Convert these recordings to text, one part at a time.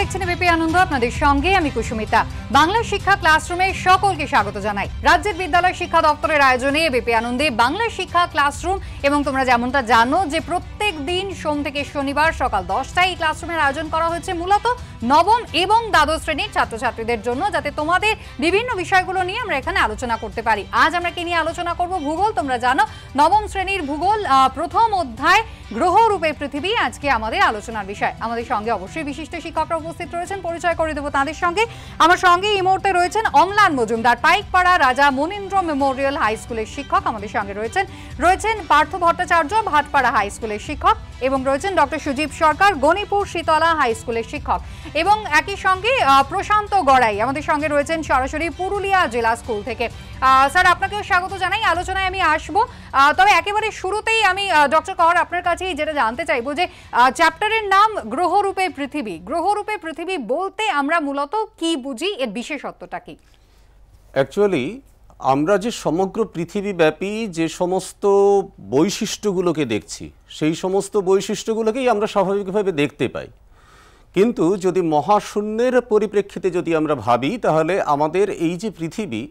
দেখছেন বিপি আনন্দ আপনাদের সঙ্গে আমি কুসুমিতা বাংলা শিক্ষা ক্লাসরুমে সকলকে স্বাগত জানাই রাজ্যের বিদ্যালয় শিক্ষা দপ্তরের আয়োজনে বিপি আনন্দে বাংলা শিক্ষা ক্লাসরুম এবং তোমরা যেমনটা জানো যে প্রত্যেক দিন সোম থেকে শনিবার সকাল দশটায় এই ক্লাসরুমের আয়োজন করা হয়েছে মূলত নবম এবং দ্বাদশ শ্রেণীর ছাত্রছাত্রীদের জন্য যাতে তোমাদের বিভিন্ন বিষয়গুলো নিয়ে আমরা এখানে আলোচনা করতে পারি আজ আমরা কি নিয়ে আলোচনা করব ভূগোল তোমরা জানো নবম শ্রেণীর ভূগোল প্রথম অধ্যায় গ্রহ রূপে পৃথিবী আজকে আমাদের আলোচনার বিষয় আমাদের সঙ্গে অবশ্যই বিশিষ্ট শিক্ষকরা উপস্থিত রয়েছেন পরিচয় করে দেবো তাদের সঙ্গে আমার সঙ্গে এই মুহূর্তে রয়েছেন অমলান মজুমদার পাইকপাড়া রাজা মনীন্দ্র মেমোরিয়াল হাই স্কুলের শিক্ষক আমাদের সঙ্গে রয়েছেন রয়েছেন পার্থ ভট্টাচার্য ভাটপাড়া হাই স্কুলের শিক্ষক এবং রয়েছেন ডক্টর সুজীব সরকার গণিপুর শীতলা হাই স্কুলের শিক্ষক এবং একই সঙ্গে প্রশান্ত গড়াই আমাদের সঙ্গে রয়েছেন সরাসরি পুরুলিয়া জেলা স্কুল থেকে স্যার আপনাকেও স্বাগত জানাই আলোচনায় আমি আসব তবে একেবারে শুরুতেই আমি ডক্টর কর আপনার কাছেই যেটা জানতে চাইবো যে চ্যাপ্টারের নাম গ্রহরূপে পৃথিবী গ্রহরূপে পৃথিবী বলতে আমরা মূলত কি বুঝি এর বিশেষত্বটা কি অ্যাকচুয়ালি আমরা যে সমগ্র পৃথিবীব্যাপী যে সমস্ত বৈশিষ্ট্যগুলোকে দেখছি সেই সমস্ত বৈশিষ্ট্যগুলোকেই আমরা স্বাভাবিকভাবে দেখতে পাই কিন্তু যদি মহাশূন্যের পরিপ্রেক্ষিতে যদি আমরা ভাবি তাহলে আমাদের এই যে পৃথিবী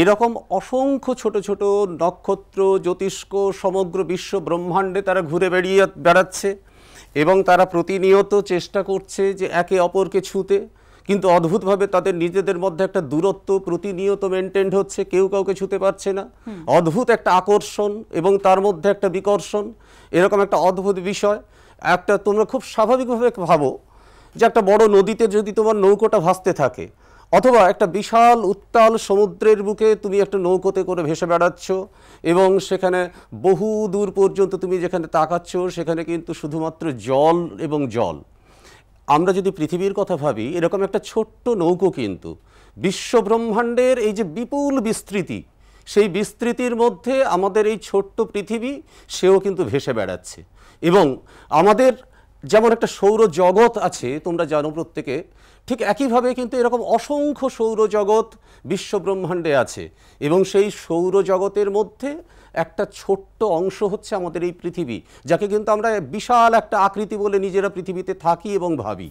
এরকম অসংখ্য ছোট ছোট নক্ষত্র জ্যোতিষ্ক সমগ্র বিশ্ব ব্রহ্মাণ্ডে তারা ঘুরে বেড়িয়ে বেড়াচ্ছে এবং তারা প্রতিনিয়ত চেষ্টা করছে যে একে অপরকে ছুঁতে কিন্তু অদ্ভুতভাবে তাদের নিজেদের মধ্যে একটা দূরত্ব প্রতিনিয়ত মেনটেন্ড হচ্ছে কেউ কাউকে ছুতে পারছে না অদ্ভুত একটা আকর্ষণ এবং তার মধ্যে একটা বিকর্ষণ এরকম একটা অদ্ভুত বিষয় একটা তোমরা খুব স্বাভাবিকভাবে ভাবো যে একটা বড় নদীতে যদি তোমার নৌকোটা ভাসতে থাকে অথবা একটা বিশাল উত্তাল সমুদ্রের বুকে তুমি একটা নৌকোতে করে ভেসে বেড়াচ্ছ এবং সেখানে বহু দূর পর্যন্ত তুমি যেখানে তাকাচ্ছ সেখানে কিন্তু শুধুমাত্র জল এবং জল আমরা যদি পৃথিবীর কথা ভাবি এরকম একটা ছোট্ট নৌকো কিন্তু বিশ্বব্রহ্মাণ্ডের এই যে বিপুল বিস্তৃতি সেই বিস্তৃতির মধ্যে আমাদের এই ছোট্ট পৃথিবী সেও কিন্তু ভেসে বেড়াচ্ছে এবং আমাদের যেমন একটা সৌরজগৎ আছে তোমরা জানো প্রত্যেকে ঠিক একইভাবে কিন্তু এরকম অসংখ্য সৌরজগৎ বিশ্বব্রহ্মাণ্ডে আছে এবং সেই সৌরজগতের মধ্যে একটা ছোট্ট অংশ হচ্ছে আমাদের এই পৃথিবী যাকে কিন্তু আমরা বিশাল একটা আকৃতি বলে নিজেরা পৃথিবীতে থাকি এবং ভাবি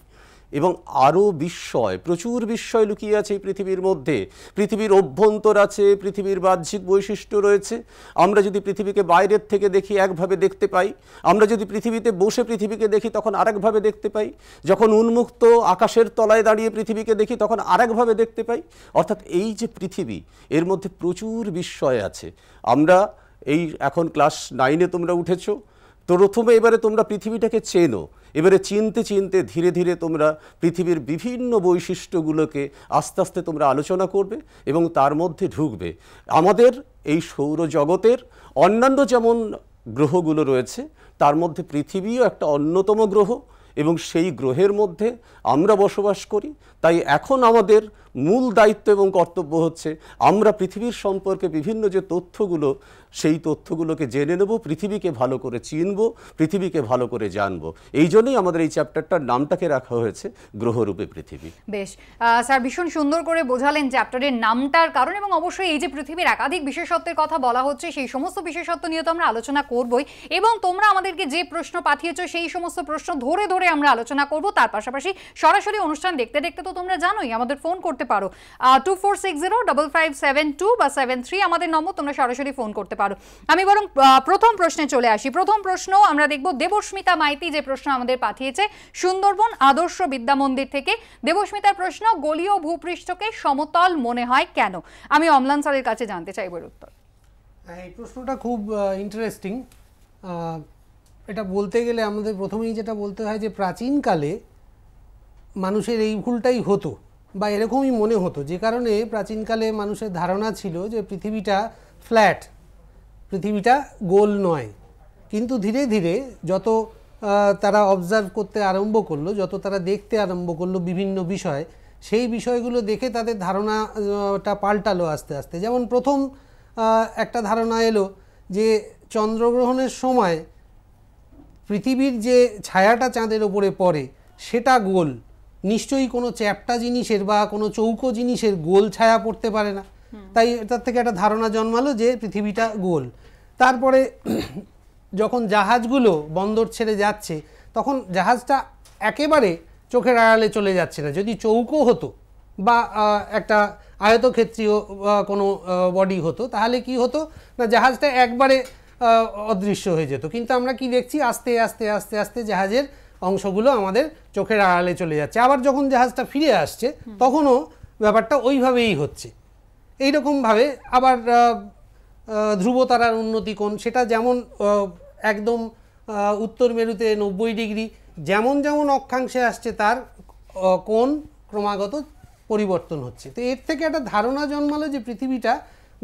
এবং আরও বিস্ময় প্রচুর বিস্ময় লুকিয়ে আছে এই পৃথিবীর মধ্যে পৃথিবীর অভ্যন্তর আছে পৃথিবীর বাহ্যিক বৈশিষ্ট্য রয়েছে আমরা যদি পৃথিবীকে বাইরের থেকে দেখি একভাবে দেখতে পাই আমরা যদি পৃথিবীতে বসে পৃথিবীকে দেখি তখন আরেকভাবে দেখতে পাই যখন উন্মুক্ত আকাশের তলায় দাঁড়িয়ে পৃথিবীকে দেখি তখন আরেকভাবে দেখতে পাই অর্থাৎ এই যে পৃথিবী এর মধ্যে প্রচুর বিস্ময় আছে আমরা এই এখন ক্লাস নাইনে তোমরা উঠেছো তো প্রথমে এবারে তোমরা পৃথিবীটাকে চেনো এবারে চিনতে চিনতে ধীরে ধীরে তোমরা পৃথিবীর বিভিন্ন বৈশিষ্ট্যগুলোকে আস্তে আস্তে তোমরা আলোচনা করবে এবং তার মধ্যে ঢুকবে আমাদের এই সৌরজগতের অন্যান্য যেমন গ্রহগুলো রয়েছে তার মধ্যে পৃথিবীও একটা অন্যতম গ্রহ এবং সেই গ্রহের মধ্যে আমরা বসবাস করি তাই এখন আমাদের মূল দায়িত্ব এবং কর্তব্য হচ্ছে আমরা পৃথিবীর সম্পর্কে বিভিন্ন যে তথ্যগুলো সেই তথ্যগুলোকে জেনে নেব পৃথিবীকে ভালো করে চিনব পৃথিবীকে ভালো করে জানব এই জন্যই আমাদের এই চ্যাপ্টারটার নামটাকে রাখা হয়েছে গ্রহরূপে পৃথিবী বেশ স্যার ভীষণ সুন্দর করে বোঝালেন চ্যাপ্টারের নামটার কারণ এবং অবশ্যই এই যে পৃথিবীর একাধিক বিশেষত্বের কথা বলা হচ্ছে সেই সমস্ত বিশেষত্ব নিয়ে তো আমরা আলোচনা করবই এবং তোমরা আমাদেরকে যে প্রশ্ন পাঠিয়েছ সেই সমস্ত প্রশ্ন ধরে ধরে আমরা আলোচনা করব তার পাশাপাশি সরাসরি অনুষ্ঠান দেখতে দেখতে তো তোমরা জানোই আমাদের ফোন করতে পারো two four six zero double five seven two বা সেভেন থ্রি আমাদের নম্বর তোমরা সরাসরি ফোন করতে পারো আমি বরং প্রথম প্রশ্নে চলে আসি প্রথম প্রশ্ন আমরা দেখব দেবস্মিতা মাইতি যে প্রশ্ন আমাদের পাঠিয়েছে সুন্দরবন আদর্শ বিদ্যা মন্দির থেকে দেবস্মিতার প্রশ্ন গলীয় ভূপৃষ্ঠকে সমতল মনে হয় কেন আমি অমলান স্যারের কাছে জানতে চাইব এর উত্তর হ্যাঁ, এই প্রশ্নটা খুব ইন্টারেস্টিং এটা বলতে গেলে আমাদের প্রথমেই যেটা বলতে হয় যে প্রাচীনকালে মানুষের এই ভুলটাই হতো বা এরকমই মনে হতো যে কারণে প্রাচীনকালে মানুষের ধারণা ছিল যে পৃথিবীটা ফ্ল্যাট পৃথিবীটা গোল নয় কিন্তু ধীরে ধীরে যত তারা অবজার্ভ করতে আরম্ভ করলো যত তারা দেখতে আরম্ভ করলো বিভিন্ন বিষয় সেই বিষয়গুলো দেখে তাদের ধারণাটা পাল্টালো আস্তে আস্তে যেমন প্রথম একটা ধারণা এলো যে চন্দ্রগ্রহণের সময় পৃথিবীর যে ছায়াটা চাঁদের ওপরে পড়ে সেটা গোল নিশ্চয়ই কোনো চ্যাপটা জিনিসের বা কোনো চৌকো জিনিসের গোল ছায়া পড়তে পারে না তাই এটার থেকে একটা ধারণা জন্মালো যে পৃথিবীটা গোল তারপরে যখন জাহাজগুলো বন্দর ছেড়ে যাচ্ছে তখন জাহাজটা একেবারে চোখের আড়ালে চলে যাচ্ছে না যদি চৌকো হতো বা একটা আয়তক্ষেত্রীয় কোনো বডি হতো তাহলে কি হতো না জাহাজটা একবারে অদৃশ্য হয়ে যেত কিন্তু আমরা কি দেখছি আস্তে আস্তে আস্তে আস্তে জাহাজের অংশগুলো আমাদের চোখের আড়ালে চলে যাচ্ছে আবার যখন জাহাজটা ফিরে আসছে তখনও ব্যাপারটা ওইভাবেই হচ্ছে এইরকমভাবে আবার ধ্রুবতারার উন্নতি কোণ সেটা যেমন একদম উত্তর মেরুতে নব্বই ডিগ্রি যেমন যেমন অক্ষাংশে আসছে তার কোণ ক্রমাগত পরিবর্তন হচ্ছে তো এর থেকে একটা ধারণা জন্মালো যে পৃথিবীটা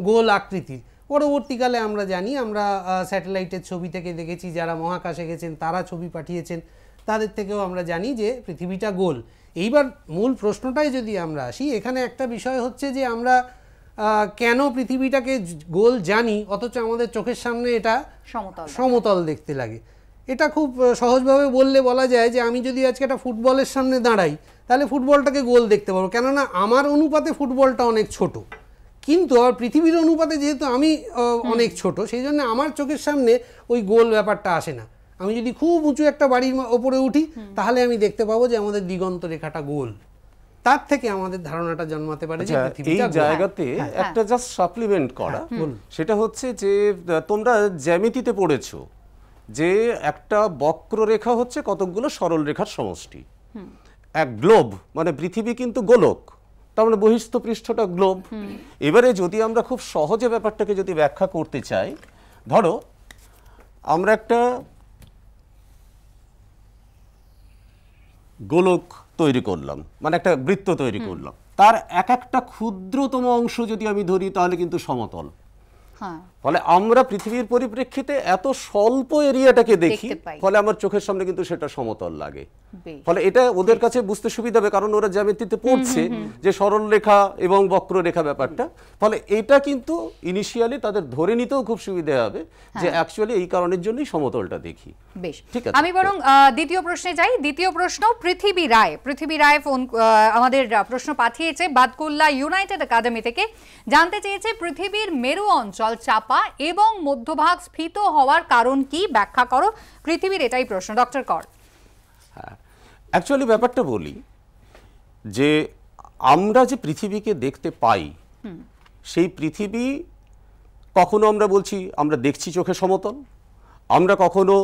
গোল আকৃতির পরবর্তীকালে আমরা জানি আমরা স্যাটেলাইটের ছবি থেকে দেখেছি যারা মহাকাশে গেছেন তারা ছবি পাঠিয়েছেন তাদের থেকেও আমরা জানি যে পৃথিবীটা গোল এইবার মূল প্রশ্নটাই যদি আমরা আসি এখানে একটা বিষয় হচ্ছে যে আমরা কেন পৃথিবীটাকে গোল জানি অথচ আমাদের চোখের সামনে এটা সমতল দেখতে লাগে এটা খুব সহজভাবে বললে বলা যায় যে আমি যদি আজকে একটা ফুটবলের সামনে দাঁড়াই তাহলে ফুটবলটাকে গোল দেখতে পারবো কেননা আমার অনুপাতে ফুটবলটা অনেক ছোট কিন্তু আর পৃথিবীর অনুপাতে যেহেতু আমি অনেক ছোট সেই জন্য আমার চোখের সামনে ওই গোল ব্যাপারটা আসে না আমি যদি খুব উঁচু একটা বাড়ির ওপরে উঠি তাহলে আমি দেখতে পাবো যে আমাদের দিগন্ত রেখাটা গোল তার থেকে আমাদের ধারণাটা জন্মাতে পারে যে আচ্ছা, এই জায়গাতে হ্যাঁ, হ্যাঁ। একটা জাস্ট হ্যাঁ, সাপ্লিমেন্ট করা সেটা হচ্ছে যে তোমরা জ্যামিতিতে পড়েছো যে একটা বক্ররেখা হচ্ছে কতকগুলো সরল রেখার সমষ্টি এক গ্লোব মানে পৃথিবী কিন্তু গোলক তার মানে বহিস্থ পৃষ্ঠটা গ্লোব এবারে যদি আমরা খুব সহজে ব্যাপারটাকে যদি ব্যাখ্যা করতে চাই ধরো আমরা একটা গোলক তৈরি করলাম মানে একটা বৃত্ত তৈরি করলাম তার এক একটা ক্ষুদ্রতম অংশ যদি আমি ধরি তাহলে কিন্তু সমতল হ্যাঁ ফলে আমরা পৃথিবীর পরিপ্রেক্ষিতে এত স্বল্প এরিয়াটাকে দেখি ফলে আমার চোখের সামনে কিন্তু সেটা সমতল লাগে ফলে এটা ওদের কাছে বুঝতে সুবিধা হবে কারণ ওরা জ্যামিতিতে পড়ছে যে সরল রেখা এবং বক্ররেখা ব্যাপারটা ফলে এটা কিন্তু ইনিশিয়ালি তাদের ধরে নিতেও খুব সুবিধা হবে হ্যাঁ। যে অ্যাকচুয়ালি এই কারণের জন্যই সমতলটা দেখি বেশ ঠিক আছে আমি বরং দ্বিতীয় প্রশ্নে যাই দ্বিতীয় প্রশ্ন পৃথিবী রায় পৃথিবী রায় ফোন আমাদের প্রশ্ন পাঠিয়েছে বাদকুল্লা ইউনাইটেড একাডেমি থেকে জানতে চেয়েছে পৃথিবীর মেরু অঞ্চল চাপা চাপা এবং মধ্যভাগ স্ফীত হওয়ার কারণ কি ব্যাখ্যা করো পৃথিবীর এটাই প্রশ্ন ডক্টর কর হ্যাঁ অ্যাকচুয়ালি ব্যাপারটা বলি যে আমরা যে পৃথিবীকে দেখতে পাই সেই পৃথিবী কখনো আমরা বলছি আমরা দেখছি চোখে সমতল আমরা কখনো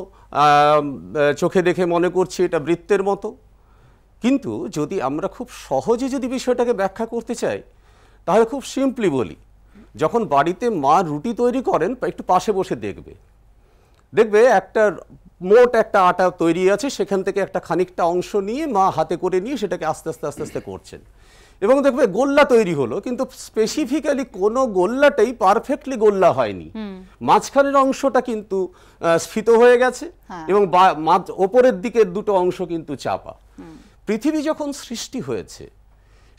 চোখে দেখে মনে করছি এটা বৃত্তের মতো কিন্তু যদি আমরা খুব সহজে যদি বিষয়টাকে ব্যাখ্যা করতে চাই তাহলে খুব সিম্পলি বলি যখন বাড়িতে মা রুটি তৈরি করেন একটু পাশে বসে দেখবে দেখবে একটা মোট একটা আটা তৈরি আছে সেখান থেকে একটা খানিকটা অংশ নিয়ে মা হাতে করে নিয়ে সেটাকে আস্তে আস্তে আস্তে আস্তে করছেন এবং দেখবে গোল্লা তৈরি হলো কিন্তু স্পেসিফিক্যালি কোনো গোল্লাটাই পারফেক্টলি গোল্লা হয়নি মাঝখানের অংশটা কিন্তু স্ফীত হয়ে গেছে হ্যাঁ। এবং ওপরের দিকের দুটো অংশ কিন্তু চাপা পৃথিবী যখন সৃষ্টি হয়েছে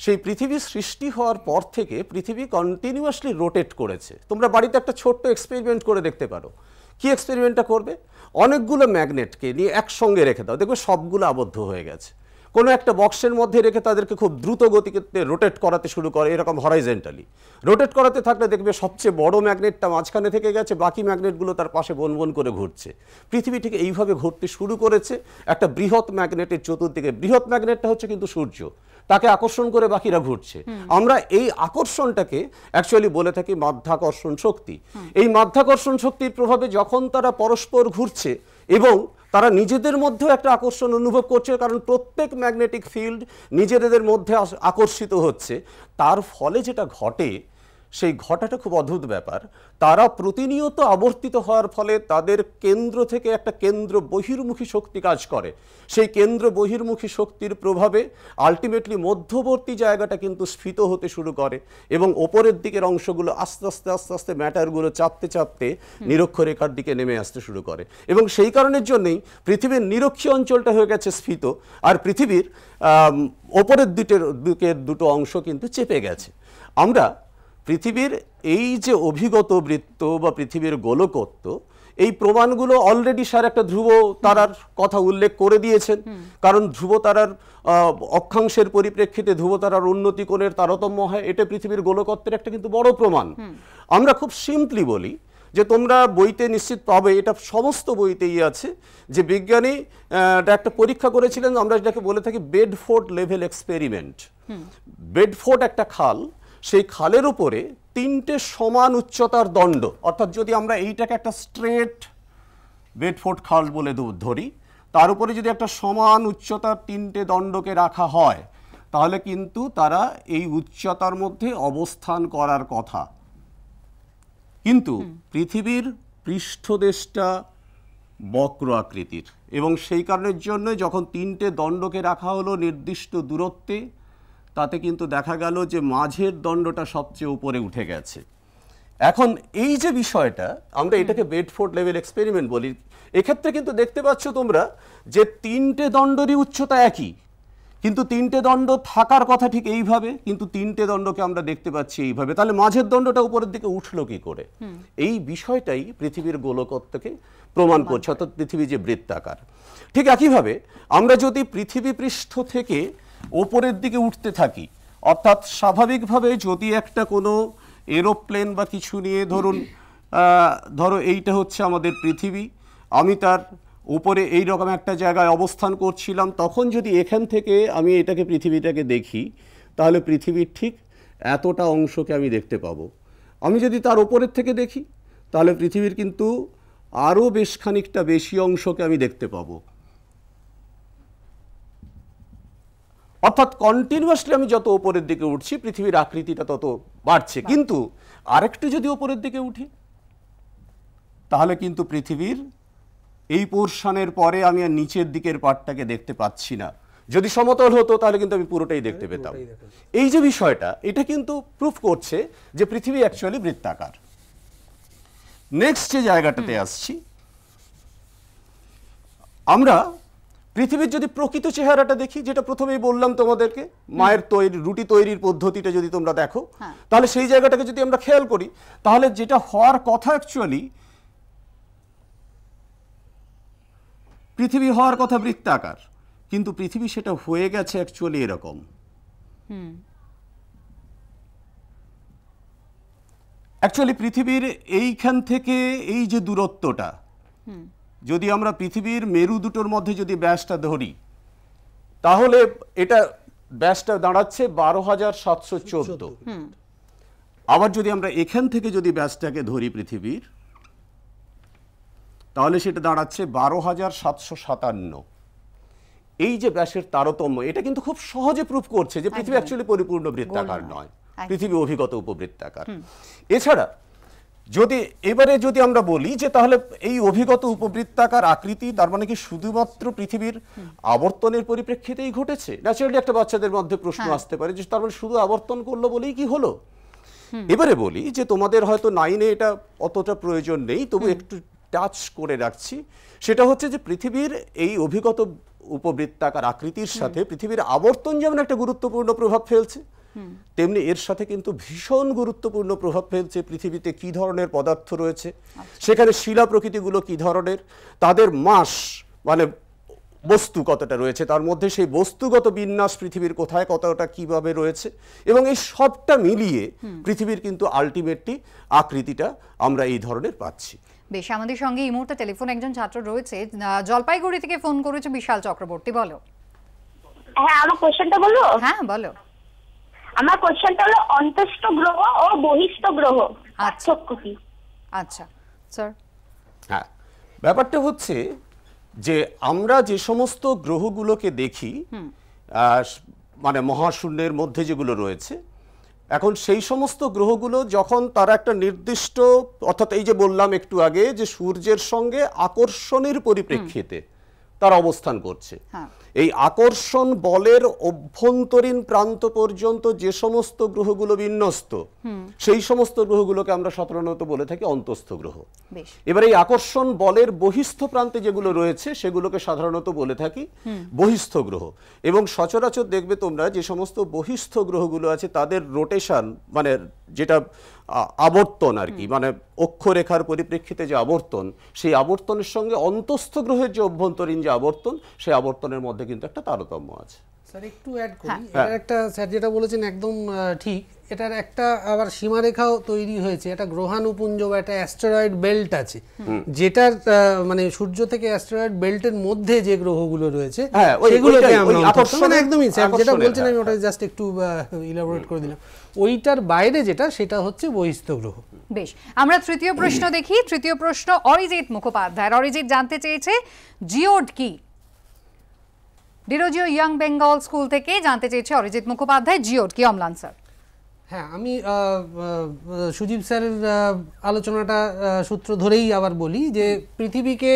সেই পৃথিবী সৃষ্টি হওয়ার পর থেকে পৃথিবী কন্টিনিউয়াসলি রোটেট করেছে তোমরা বাড়িতে একটা ছোট্ট এক্সপেরিমেন্ট করে দেখতে পারো কি এক্সপেরিমেন্টটা করবে অনেকগুলো ম্যাগনেটকে নিয়ে একসঙ্গে রেখে দাও দেখবে সবগুলো আবদ্ধ হয়ে গেছে কোনো একটা বক্সের মধ্যে রেখে তাদেরকে খুব দ্রুত গতিতে রোটেট করাতে শুরু করে এরকম হরাইজেন্টালি রোটেট করাতে থাকলে দেখবে সবচেয়ে বড় ম্যাগনেটটা মাঝখানে থেকে গেছে বাকি ম্যাগনেটগুলো তার পাশে বন বন করে ঘুরছে পৃথিবী ঠিক এইভাবে ঘুরতে শুরু করেছে একটা বৃহৎ ম্যাগনেটের চতুর্দিকে বৃহৎ ম্যাগনেটটা হচ্ছে কিন্তু সূর্য তাকে আকর্ষণ করে বাকিরা ঘুরছে আমরা এই আকর্ষণটাকে অ্যাকচুয়ালি বলে থাকি মাধ্যাকর্ষণ শক্তি এই মাধ্যাকর্ষণ শক্তির প্রভাবে যখন তারা পরস্পর ঘুরছে এবং তারা নিজেদের মধ্যেও একটা আকর্ষণ অনুভব করছে কারণ প্রত্যেক ম্যাগনেটিক ফিল্ড নিজেদের মধ্যে আকর্ষিত হচ্ছে তার ফলে যেটা ঘটে সেই ঘটাটা খুব অদ্ভুত ব্যাপার তারা প্রতিনিয়ত আবর্তিত হওয়ার ফলে তাদের কেন্দ্র থেকে একটা কেন্দ্র বহির্মুখী শক্তি কাজ করে সেই কেন্দ্র বহির্মুখী শক্তির প্রভাবে আলটিমেটলি মধ্যবর্তী জায়গাটা কিন্তু স্ফীত হতে শুরু করে এবং ওপরের দিকের অংশগুলো আস্তে আস্তে আস্তে আস্তে ম্যাটারগুলো চাপতে চাপতে নিরক্ষরেখার দিকে নেমে আসতে শুরু করে এবং সেই কারণের জন্যই পৃথিবীর নিরক্ষীয় অঞ্চলটা হয়ে গেছে স্ফীত আর পৃথিবীর ওপরের দুটের দিকের দুটো অংশ কিন্তু চেপে গেছে আমরা পৃথিবীর এই যে অভিগত বৃত্ত বা পৃথিবীর গোলকত্ব এই প্রমাণগুলো অলরেডি স্যার একটা ধ্রুব তারার কথা উল্লেখ করে দিয়েছেন কারণ ধ্রুব তারার অক্ষাংশের পরিপ্রেক্ষিতে ধ্রুব তারার উন্নতি কোণের তারতম্য হয় এটা পৃথিবীর গোলকত্বের একটা কিন্তু বড় প্রমাণ আমরা খুব সিম্পলি বলি যে তোমরা বইতে নিশ্চিত পাবে এটা সমস্ত বইতেই আছে যে বিজ্ঞানী একটা পরীক্ষা করেছিলেন আমরা যেটাকে বলে থাকি বেডফোর্ড লেভেল এক্সপেরিমেন্ট বেডফোর্ড একটা খাল সেই খালের উপরে তিনটে সমান উচ্চতার দণ্ড অর্থাৎ যদি আমরা এইটাকে একটা স্ট্রেট বেডফোর্ড খাল বলে ধরি তার উপরে যদি একটা সমান উচ্চতার তিনটে দণ্ডকে রাখা হয় তাহলে কিন্তু তারা এই উচ্চতার মধ্যে অবস্থান করার কথা কিন্তু পৃথিবীর পৃষ্ঠদেশটা বক্র আকৃতির এবং সেই কারণের জন্য যখন তিনটে দণ্ডকে রাখা হলো নির্দিষ্ট দূরত্বে তাতে কিন্তু দেখা গেল যে মাঝের দণ্ডটা সবচেয়ে উপরে উঠে গেছে এখন এই যে বিষয়টা আমরা এটাকে বেডফোর্ড লেভেল এক্সপেরিমেন্ট বলি এক্ষেত্রে কিন্তু দেখতে পাচ্ছ তোমরা যে তিনটে দণ্ডরই উচ্চতা একই কিন্তু তিনটে দণ্ড থাকার কথা ঠিক এইভাবে কিন্তু তিনটে দণ্ডকে আমরা দেখতে পাচ্ছি এইভাবে তাহলে মাঝের দণ্ডটা উপরের দিকে উঠলো কি করে এই বিষয়টাই পৃথিবীর গোলকত্বকে প্রমাণ করছে অর্থাৎ পৃথিবী যে বৃত্তাকার ঠিক একইভাবে আমরা যদি পৃথিবী পৃষ্ঠ থেকে ওপরের দিকে উঠতে থাকি অর্থাৎ স্বাভাবিকভাবে যদি একটা কোনো এরোপ্লেন বা কিছু নিয়ে ধরুন ধরো এইটা হচ্ছে আমাদের পৃথিবী আমি তার উপরে এই রকম একটা জায়গায় অবস্থান করছিলাম তখন যদি এখান থেকে আমি এটাকে পৃথিবীটাকে দেখি তাহলে পৃথিবীর ঠিক এতটা অংশকে আমি দেখতে পাবো আমি যদি তার ওপরের থেকে দেখি তাহলে পৃথিবীর কিন্তু আরও বেশ খানিকটা বেশি অংশকে আমি দেখতে পাবো অর্থাৎ কন্টিনিউয়াসলি আমি যত ওপরের দিকে উঠছি পৃথিবীর আকৃতিটা তত বাড়ছে কিন্তু আরেকটু যদি ওপরের দিকে উঠি তাহলে কিন্তু পৃথিবীর এই পোর্শনের পরে আমি আর নিচের দিকের পার্টটাকে দেখতে পাচ্ছি না যদি সমতল হতো তাহলে কিন্তু আমি পুরোটাই দেখতে হ্যাঁ, পেতাম এই যে বিষয়টা এটা কিন্তু প্রুফ করছে যে পৃথিবী অ্যাকচুয়ালি বৃত্তাকার নেক্সট যে জায়গাটাতে আসছি আমরা পৃথিবীর যদি প্রকৃত চেহারাটা দেখি যেটা প্রথমেই বললাম তোমাদেরকে মায়ের তৈরি রুটি তৈরির পদ্ধতিটা যদি তোমরা দেখো হ্যাঁ। তাহলে সেই জায়গাটাকে যদি আমরা খেয়াল করি তাহলে যেটা হওয়ার কথা অ্যাকচুয়ালি পৃথিবী হওয়ার কথা বৃত্তাকার কিন্তু পৃথিবী সেটা হয়ে গেছে অ্যাকচুয়ালি এরকম অ্যাকচুয়ালি পৃথিবীর এইখান থেকে এই যে দূরত্বটা যদি আমরা পৃথিবীর মেরু দুটোর মধ্যে যদি ব্যাসটা ধরি তাহলে এটা ব্যাসটা দাঁড়াচ্ছে বারো হাজার সাতশো চোদ্দ আবার যদি আমরা এখান থেকে যদি ব্যাসটাকে ধরি পৃথিবীর তাহলে সেটা দাঁড়াচ্ছে বারো হাজার সাতশো সাতান্ন এই যে ব্যাসের তারতম্য এটা কিন্তু খুব সহজে প্রুফ করছে যে পৃথিবী অ্যাকচুয়ালি পরিপূর্ণ বৃত্তাকার নয় পৃথিবী অভিগত উপবৃত্তাকার এছাড়া যদি এবারে যদি আমরা বলি যে তাহলে এই অভিগত উপবৃত্তাকার আকৃতি তার মানে কি শুধুমাত্র পৃথিবীর আবর্তনের পরিপ্রেক্ষিতেই ঘটেছে ন্যাচারালি একটা বাচ্চাদের মধ্যে প্রশ্ন হ্যাঁ। আসতে পারে যে তার মানে শুধু আবর্তন করলো বলেই কি হলো এবারে বলি যে তোমাদের হয়তো নাইনে এটা অতটা প্রয়োজন নেই তবু একটু টাচ করে রাখছি সেটা হচ্ছে যে পৃথিবীর এই অভিগত উপবৃত্তাকার আকৃতির সাথে পৃথিবীর আবর্তন যেমন একটা গুরুত্বপূর্ণ প্রভাব ফেলছে তেমনি এর সাথে কিন্তু ভীষণ গুরুত্বপূর্ণ প্রভাব ফেলছে পৃথিবীতে কি ধরনের পদার্থ রয়েছে আচ্ছা। সেখানে শিলা প্রকৃতিগুলো কি ধরনের তাদের মাস মানে বস্তু কতটা রয়েছে তার মধ্যে সেই বস্তুগত বিন্যাস পৃথিবীর কোথায় কতটা কিভাবে রয়েছে এবং এই সবটা মিলিয়ে পৃথিবীর কিন্তু আলটিমেটলি আকৃতিটা আমরা এই ধরনের পাচ্ছি বেশ আমাদের সঙ্গে এই মুহূর্তে টেলিফোন একজন ছাত্র রয়েছে জলপাইগুড়ি থেকে ফোন করেছে বিশাল চক্রবর্তী বলো হ্যাঁ আমার কোশ্চেনটা বলো হ্যাঁ বলো আমার কোশ্চেনটা হলো অন্তস্থ গ্রহ ও বহিস্থ গ্রহ আচ্ছা। পার্থক্য কি আচ্ছা স্যার হ্যাঁ ব্যাপারটা হচ্ছে যে আমরা যে সমস্ত গ্রহগুলোকে দেখি মানে মহাশূন্যের মধ্যে যেগুলো রয়েছে এখন সেই সমস্ত গ্রহগুলো যখন তারা একটা নির্দিষ্ট অর্থাৎ এই যে বললাম একটু আগে যে সূর্যের সঙ্গে আকর্ষণের পরিপ্রেক্ষিতে তার অবস্থান করছে হ্যাঁ। এই আকর্ষণ বলের অভ্যন্তরীণ প্রান্ত পর্যন্ত যে সমস্ত গ্রহগুলো বিন্যস্ত সেই সমস্ত গ্রহগুলোকে আমরা সাধারণত বলে থাকি অন্তস্থ গ্রহ এবার এই আকর্ষণ বলের বহিস্থ প্রান্তে যেগুলো রয়েছে সেগুলোকে সাধারণত বলে থাকি বহিস্থ গ্রহ এবং সচরাচর দেখবে তোমরা যে সমস্ত বহিস্থ গ্রহগুলো আছে তাদের রোটেশন মানে যেটা আবর্তন আর কি মানে অক্ষরেখার পরিপ্রেক্ষিতে যে আবর্তন সেই আবর্তনের সঙ্গে অন্তস্থ গ্রহের যে অভ্যন্তরীণ যে আবর্তন সেই আবর্তনের মধ্যে কিন্তু একটা তারতম্য আছে স্যার একটু অ্যাড করি হ্যাঁ। একটা স্যার যেটা বলেছেন একদম ঠিক এটার একটা আবার সীমারেখাও তৈরি হয়েছে একটা গ্রহাণুপুঞ্জ বা একটা অ্যাস্টেরয়েড বেল্ট আছে যেটার মানে সূর্য থেকে অ্যাস্টেরয়েড বেল্টের মধ্যে যে গ্রহগুলো রয়েছে হ্যাঁ, সেগুলোকে আমরা মানে একদমই যেটা বলছেন আমি ওটা জাস্ট একটু ইলাবোরেট করে দিলাম ওইটার বাইরে যেটা সেটা হচ্ছে বহিস্থ গ্রহ বেশ আমরা তৃতীয় প্রশ্ন দেখি তৃতীয় প্রশ্ন অরিজিৎ মুখোপাধ্যায় অরিজিৎ জানতে চেয়েছে জিওড কি ডিরোজিও ইয়াং বেঙ্গল স্কুল থেকে জানতে চেয়েছে অরিজিৎ মুখোপাধ্যায় জিওড কি অমলান স্যার হ্যাঁ আমি সুজীব স্যারের আলোচনাটা সূত্র ধরেই আবার বলি যে পৃথিবীকে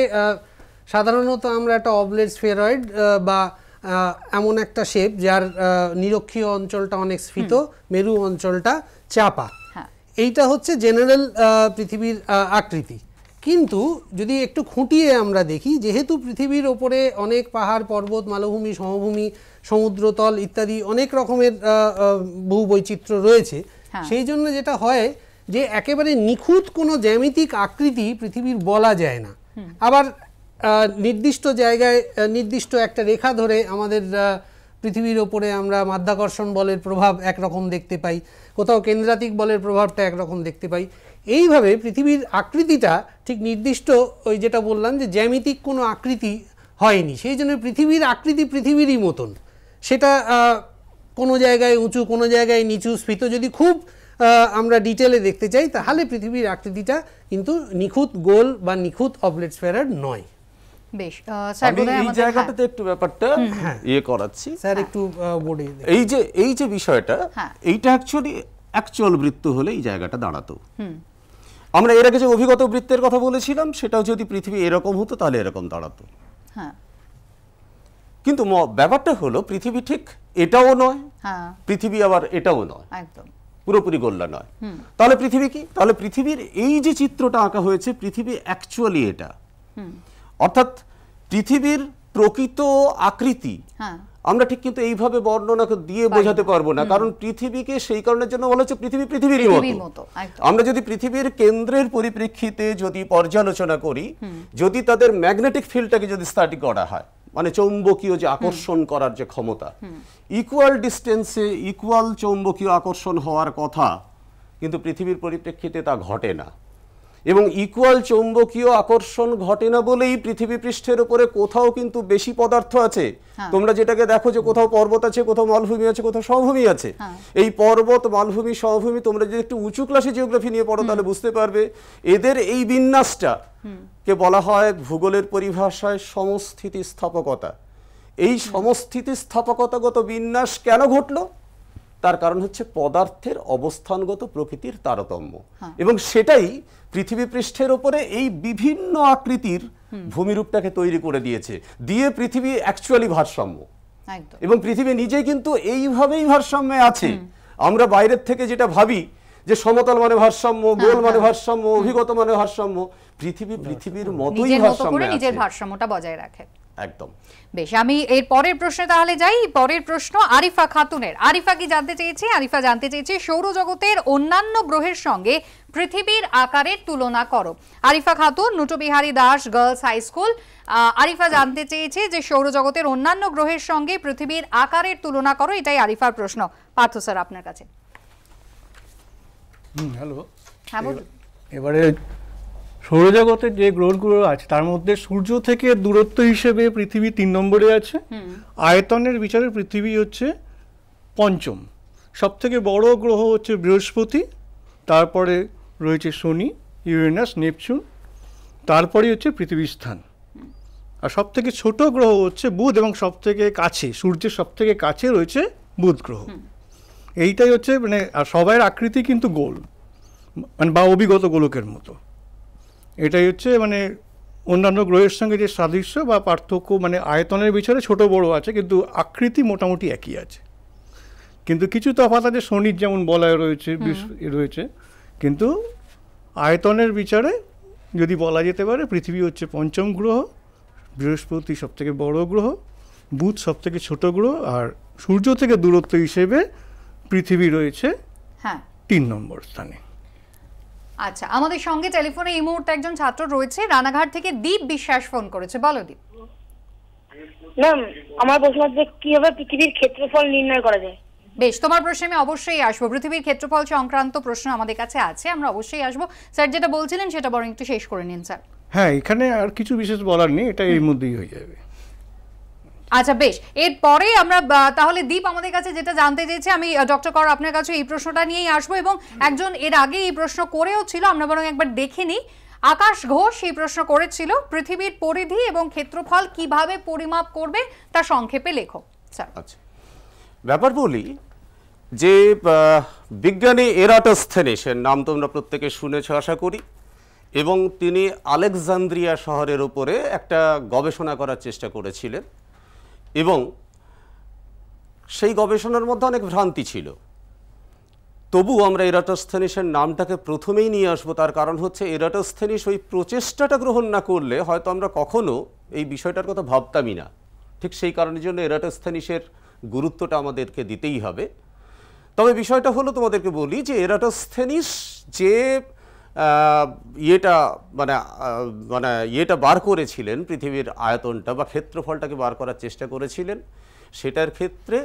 সাধারণত আমরা একটা অবলেট স্ফেরয়েড বা এমন একটা শেপ যার নিরক্ষীয় অঞ্চলটা অনেক স্ফীত মেরু অঞ্চলটা চাপা হ্যাঁ। এইটা হচ্ছে জেনারেল পৃথিবীর আকৃতি কিন্তু যদি একটু খুঁটিয়ে আমরা দেখি যেহেতু পৃথিবীর ওপরে অনেক পাহাড় পর্বত মালভূমি সমভূমি সমুদ্রতল ইত্যাদি অনেক রকমের বহু বৈচিত্র্য রয়েছে হ্যাঁ। সেই জন্য যেটা হয় যে একেবারে নিখুঁত কোনো জ্যামিতিক আকৃতি পৃথিবীর বলা যায় না আবার নির্দিষ্ট জায়গায় নির্দিষ্ট একটা রেখা ধরে আমাদের পৃথিবীর ওপরে আমরা মাধ্যাকর্ষণ বলের প্রভাব একরকম দেখতে পাই কোথাও কেন্দ্রাতিক বলের প্রভাবটা একরকম দেখতে পাই এইভাবে পৃথিবীর আকৃতিটা ঠিক নির্দিষ্ট ওই যেটা বললাম যে জ্যামিতিক কোনো আকৃতি হয়নি সেই জন্য পৃথিবীর আকৃতি পৃথিবীরই মতন সেটা কোনো জায়গায় উঁচু কোনো জায়গায় নিচু স্ফীত যদি খুব আমরা ডিটেলে দেখতে চাই তাহলে পৃথিবীর আকৃতিটা কিন্তু নিখুঁত গোল বা নিখুঁত অবলেট স্ফেরার নয় হ্যাঁ। একটু ব্যাপারটা হ্যাঁ। ইয়ে করাচ্ছি স্যার একটু এই যে এই যে বিষয়টা হ্যাঁ। এইটা অ্যাকচুয়ালি অ্যাকচুয়াল বৃত্ত হলে এই জায়গাটা দাঁড়াতো আমরা এর আগে যে অভিগত বৃত্তের কথা বলেছিলাম সেটাও যদি পৃথিবী এরকম হতো তাহলে এরকম দাঁড়াতো কিন্তু ব্যাপারটা হলো পৃথিবী ঠিক এটাও নয় হ্যাঁ। পৃথিবী আবার এটাও নয় পুরোপুরি গোল্লা নয় তাহলে পৃথিবী কি তাহলে পৃথিবীর এই যে চিত্রটা আঁকা হয়েছে পৃথিবী অ্যাকচুয়ালি এটা অর্থাৎ পৃথিবীর প্রকৃত আকৃতি হ্যাঁ। আমরা ঠিক কিন্তু এইভাবে বর্ণনা দিয়ে বোঝাতে পারবো না কারণ পৃথিবীকে সেই কারণের জন্য বলা হচ্ছে পৃথিবী পৃথিবীর মতো আমরা যদি পৃথিবীর কেন্দ্রের পরিপ্রেক্ষিতে যদি পর্যালোচনা করি যদি তাদের ম্যাগনেটিক ফিল্ডটাকে যদি স্টাডি করা হয় মানে চৌম্বকীয় যে আকর্ষণ করার যে ক্ষমতা ইকুয়াল ডিস্টেন্সে ইকুয়াল চৌম্বকীয় আকর্ষণ হওয়ার কথা কিন্তু পৃথিবীর পরিপ্রেক্ষিতে তা ঘটে না এবং ইকুয়াল চৌম্বকীয় আকর্ষণ ঘটে না বলেই পৃথিবী পৃষ্ঠের উপরে কোথাও কিন্তু বেশি পদার্থ আছে হ্যাঁ। তোমরা যেটাকে দেখো যে কোথাও পর্বত আছে কোথাও মালভূমি আছে কোথাও সমভূমি আছে হ্যাঁ। এই পর্বত মালভূমি সমভূমি তোমরা যদি একটু উঁচু ক্লাসে জিওগ্রাফি নিয়ে পড়ো তাহলে বুঝতে পারবে এদের এই বিন্যাসটা কে বলা হয় ভূগোলের পরিভাষায় সমস্থিতি স্থাপকতা এই সমস্থিতি স্থাপকতাগত বিন্যাস কেন ঘটল তার কারণ হচ্ছে পদার্থের অবস্থানগত প্রকৃতির তারতম্য হ্যাঁ। এবং সেটাই পৃথিবী পৃষ্ঠের ওপরে এই বিভিন্ন আকৃতির ভূমিরূপটাকে তৈরি করে দিয়েছে দিয়ে পৃথিবী অ্যাকচুয়ালি ভারসাম্য এবং পৃথিবী নিজে কিন্তু এইভাবেই ভারসাম্যে আছে আমরা বাইরের থেকে যেটা ভাবি যে সমতল মানে ভারসাম্য হ্যাঁ, গোল হ্যাঁ। মানে ভারসাম্য অভিগত মানে ভারসাম্য পৃথিবী পৃথিবীর মতোই ভারসাম্য নিজের ভারসাম্যটা বজায় রাখে একদম বেশ আমি এর পরের প্রশ্নে তাহলে যাই পরের প্রশ্ন আরিফা খাতুনের আরিফা কি জানতে চেয়েছে আরিফা জানতে চেয়েছে সৌরজগতের অন্যান্য গ্রহের সঙ্গে পৃথিবীর আকারের তুলনা করো Arifa Khatun Nutbihari Das girls high school Arifa জানতে চেয়েছে যে সৌরজগতের অন্যান্য গ্রহের সঙ্গে পৃথিবীর আকারের তুলনা করো এটাই আরিফার প্রশ্ন পার্থ স্যার আপনার কাছে হুম হ্যালো এবারে সৌরজগতের যে গ্রহগুলো আছে তার মধ্যে সূর্য থেকে দূরত্ব হিসেবে পৃথিবী তিন নম্বরে আছে আয়তনের বিচারে পৃথিবী হচ্ছে পঞ্চম সবথেকে বড় গ্রহ হচ্ছে বৃহস্পতি তারপরে রয়েছে শনি ইউরেনাস নেপচুন তারপরেই হচ্ছে পৃথিবীর স্থান আর সব থেকে ছোট গ্রহ হচ্ছে বুধ এবং সব থেকে কাছে সূর্যের সব থেকে কাছে রয়েছে বুধ গ্রহ এইটাই হচ্ছে মানে আর সবাইয়ের আকৃতি কিন্তু গোল মানে বা অভিগত গোলকের মতো এটাই হচ্ছে মানে অন্যান্য গ্রহের সঙ্গে যে সাদৃশ্য বা পার্থক্য মানে আয়তনের বিচারে ছোট বড় আছে কিন্তু আকৃতি মোটামুটি একই আছে কিন্তু কিছু তফাত আছে শনির যেমন বলয় রয়েছে রয়েছে কিন্তু আয়তনের বিচারে যদি বলা যেতে পারে পৃথিবী হচ্ছে পঞ্চম গ্রহ বৃহস্পতি সবথেকে বড় গ্রহ বুধ সবথেকে ছোট গ্রহ আর সূর্য থেকে দূরত্ব হিসেবে পৃথিবী রয়েছে হ্যাঁ তিন নম্বর স্থানে আচ্ছা আমাদের সঙ্গে টেলিফোনে এই মুহূর্তে একজন ছাত্র রয়েছে রানাঘাট থেকে দীপ বিশ্বাস ফোন করেছে বলো দীপ ম্যাম আমার প্রশ্ন হচ্ছে কিভাবে পৃথিবীর ক্ষেত্রফল নির্ণয় করা যায় বেশ তোমার প্রশ্নে আমি অবশ্যই আসবো পৃথিবীর ক্ষেত্রফল সংক্রান্ত প্রশ্ন আমাদের কাছে আছে আমরা অবশ্যই আসবো স্যার যেটা বলছিলেন সেটা বরং একটু শেষ করে নিন স্যার হ্যাঁ এখানে আর কিছু বিশেষ বলার নেই এটা এর মধ্যেই হয়ে যাবে আচ্ছা বেশ এরপরে আমরা তাহলে দীপ আমাদের কাছে যেটা জানতে চেয়েছি আমি ডক্টর কর আপনার কাছে এই প্রশ্নটা নিয়েই আসবো এবং একজন এর আগে এই প্রশ্ন করেও ছিল আমরা বরং একবার দেখে নিই আকাশ ঘোষ এই প্রশ্ন করেছিল পৃথিবীর পরিধি এবং ক্ষেত্রফল কিভাবে পরিমাপ করবে তা সংক্ষেপে লেখো আচ্ছা ব্যাপার বলি যে বিজ্ঞানী এরাটোস্থেনিসের নাম তোমরা প্রত্যেকে শুনেছ আশা করি এবং তিনি আলেকজান্দ্রিয়া শহরের উপরে একটা গবেষণা করার চেষ্টা করেছিলেন এবং সেই গবেষণার মধ্যে অনেক ভ্রান্তি ছিল তবু আমরা এরাটোস্থেনিসের নামটাকে প্রথমেই নিয়ে আসবো তার কারণ হচ্ছে এরাটোস্থেনিস ওই প্রচেষ্টাটা গ্রহণ না করলে হয়তো আমরা কখনো এই বিষয়টার কথা ভাবতামই না ঠিক সেই কারণের জন্য এরাটোস্থেনিসের গুরুত্বটা আমাদেরকে দিতেই হবে তবে বিষয়টা হলো তোমাদেরকে বলি যে এরাটোস্থেনিস যে ইয়েটা মানে মানে ইয়েটা বার করেছিলেন পৃথিবীর আয়তনটা বা ক্ষেত্রফলটাকে বার করার চেষ্টা করেছিলেন সেটার ক্ষেত্রে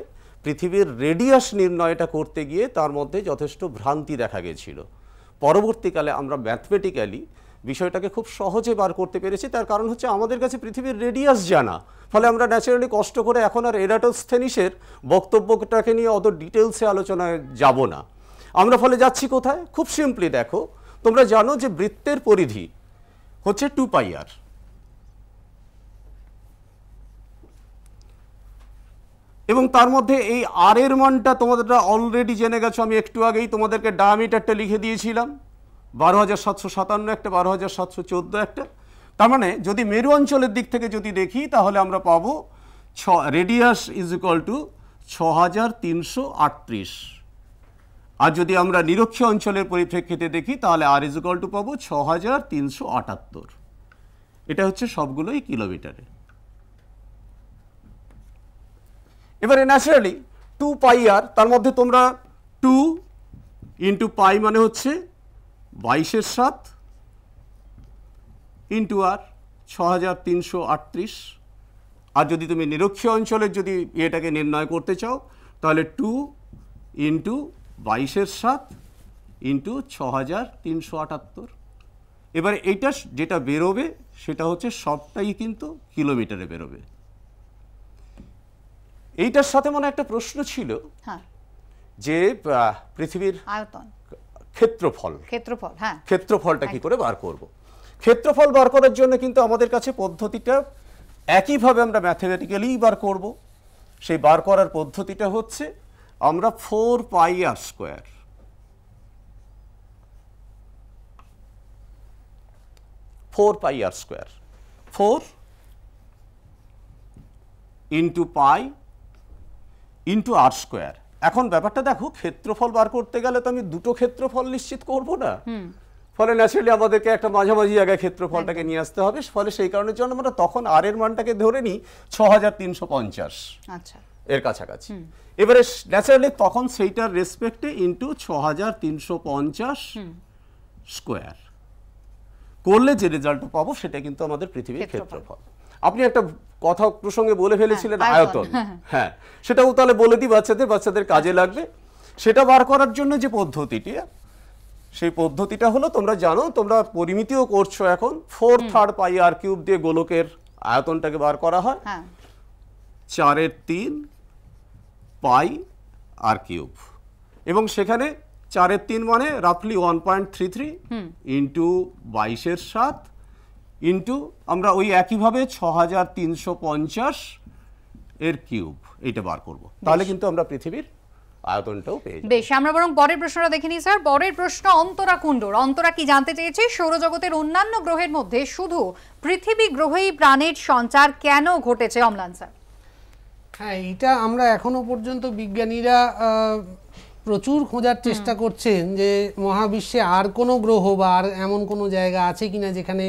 পৃথিবীর রেডিয়াস নির্ণয়টা করতে গিয়ে তার মধ্যে যথেষ্ট ভ্রান্তি দেখা গেছিল পরবর্তীকালে আমরা ম্যাথমেটিক্যালি বিষয়টাকে খুব সহজে বার করতে পেরেছি তার কারণ হচ্ছে আমাদের কাছে পৃথিবীর রেডিয়াস জানা ফলে আমরা ন্যাচারালি কষ্ট করে এখন আর এরাটোস্থেনিসের বক্তব্যটাকে নিয়ে অত ডিটেলসে আলোচনায় যাব না আমরা ফলে যাচ্ছি কোথায় খুব সিম্পলি দেখো তোমরা জানো যে বৃত্তের পরিধি হচ্ছে টু পাই আর এবং তার মধ্যে এই আর এর মানটা তোমাদেরটা অলরেডি জেনে গেছো আমি একটু আগেই তোমাদেরকে ডায়ামিটারটা লিখে দিয়েছিলাম বারো হাজার সাতশো সাতান্ন একটা বারো হাজার সাতশো চোদ্দো একটা তার মানে যদি মেরু অঞ্চলের দিক থেকে যদি দেখি তাহলে আমরা পাবো ছ রেডিয়াস ইজ ইকাল টু ছ হাজার তিনশো আটত্রিশ আর যদি আমরা নিরক্ষ অঞ্চলের পরিপ্রেক্ষিতে দেখি তাহলে আর ইজ টু পাবো ছ হাজার তিনশো আটাত্তর এটা হচ্ছে সবগুলোই কিলোমিটারে এবারে ন্যাচারালি টু পাই আর তার মধ্যে তোমরা টু ইন্টু পাই মানে হচ্ছে বাইশের সাত ইন্টু আর ছ আর যদি তুমি নিরক্ষীয় অঞ্চলের যদি এটাকে নির্ণয় করতে চাও তাহলে টু ইন্টু বাইশের সাত ইন্টু ছ হাজার তিনশো আটাত্তর এবার এটা যেটা বেরোবে সেটা হচ্ছে সবটাই কিন্তু কিলোমিটারে বেরোবে এইটার সাথে মনে একটা প্রশ্ন ছিল হ্যাঁ। যে পৃথিবীর আয়তন ক্ষেত্রফল ক্ষেত্রফল হ্যাঁ ক্ষেত্রফলটা কি করে বার করব ক্ষেত্রফল বার করার জন্য কিন্তু আমাদের কাছে পদ্ধতিটা একইভাবে আমরা ম্যাথমেটিক্যালিই বার করব সেই বার করার পদ্ধতিটা হচ্ছে আমরা four pi r square four pi r square four into pi into r square এখন ব্যাপারটা দেখো ক্ষেত্রফল বার করতে গেলে তো আমি দুটো ক্ষেত্রফল নিশ্চিত করব না ফলে ন্যাচারালি আমাদেরকে একটা মাঝামাঝি জায়গায় ক্ষেত্রফলটাকে নিয়ে আসতে হবে ফলে সেই কারণের জন্য আমরা তখন আর এর মানটাকে ধরে নিই ছ আচ্ছা এর কাছাকাছি এবারে ন্যাচারালি তখন সেইটার রেসপেক্টে ইন্টু ছ তিনশো পঞ্চাশ স্কোয়ার করলে যে রেজাল্ট পাবো সেটা কিন্তু আমাদের পৃথিবীর ক্ষেত্রফল আপনি একটা কথা প্রসঙ্গে বলে হ্যাঁ, ফেলেছিলেন আয়তন হ্যাঁ, হ্যাঁ।, হ্যাঁ সেটাও তাহলে বলে দিই বাচ্চাদের বাচ্চাদের কাজে লাগবে সেটা বার করার জন্য যে পদ্ধতিটি সেই পদ্ধতিটা হলো তোমরা জানো তোমরা পরিমিতিও করছো এখন four third pi r cube দিয়ে গোলকের আয়তনটাকে বার করা হয় চারের তিন পাই আর কিউব এবং সেখানে চারের তিন মানে রাফলি one point three three into বাইশের সাত ইন্টু আমরা ওই একইভাবে ছ হাজার তিনশো পঞ্চাশ এর কিউব এইটা বার করব তাহলে কিন্তু আমরা পৃথিবীর আয়তনটাও পেয়ে বেশ আমরা বরং পরের প্রশ্নটা দেখে নিই স্যার পরের প্রশ্ন অন্তরা কুণ্ডর অন্তরা কি জানতে চেয়েছে সৌরজগতের অন্যান্য গ্রহের মধ্যে শুধু পৃথিবী গ্রহেই প্রাণের সঞ্চার কেন ঘটেছে অমলান স্যার হ্যাঁ এটা আমরা এখনো পর্যন্ত বিজ্ঞানীরা প্রচুর খোঁজার চেষ্টা করছেন যে মহাবিশ্বে আর কোনো গ্রহ বা আর এমন কোনো জায়গা আছে কিনা যেখানে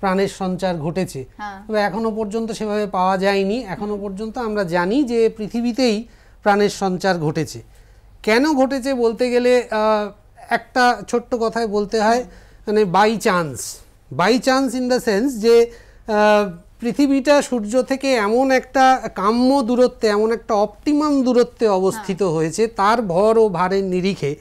প্রাণের সঞ্চার ঘটেছে হ্যাঁ। তবে এখনো পর্যন্ত সেভাবে পাওয়া যায়নি এখনো পর্যন্ত আমরা জানি যে পৃথিবীতেই প্রাণের সঞ্চার ঘটেছে কেন ঘটেছে বলতে গেলে একটা ছোট্ট কথায় বলতে হয় মানে by chance by chance in the sense যে পৃথিবীটা সূর্য থেকে এমন একটা কাম্য দূরত্বে এমন একটা অপটিমাম দূরত্বে হ্যাঁ। অবস্থিত হয়েছে তার ভর ও ভারের নিরিখে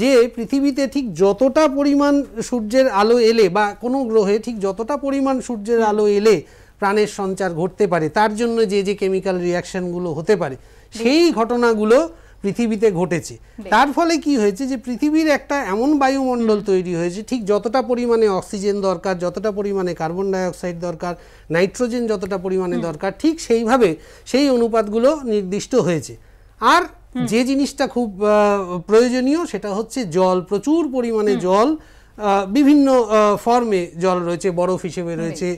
যে পৃথিবীতে ঠিক যতটা পরিমাণ সূর্যের আলো এলে বা কোনো গ্রহে ঠিক যতটা পরিমাণ সূর্যের আলো এলে প্রাণের সঞ্চার ঘটতে পারে তার জন্য যে যে কেমিক্যাল রিয়াকশনগুলো হতে পারে সেই ঘটনাগুলো পৃথিবীতে ঘটেছে তার ফলে কি হয়েছে যে পৃথিবীর একটা এমন বায়ুমণ্ডল তৈরি হয়েছে ঠিক যতটা পরিমাণে অক্সিজেন দরকার যতটা পরিমাণে কার্বন ডাইঅক্সাইড দরকার নাইট্রোজেন যতটা পরিমাণে দরকার ঠিক সেইভাবে সেই অনুপাতগুলো নির্দিষ্ট হয়েছে আর যে জিনিসটা খুব প্রয়োজনীয় সেটা হচ্ছে জল প্রচুর পরিমাণে জল বিভিন্ন ফর্মে জল রয়েছে বরফ হিসেবে রয়েছে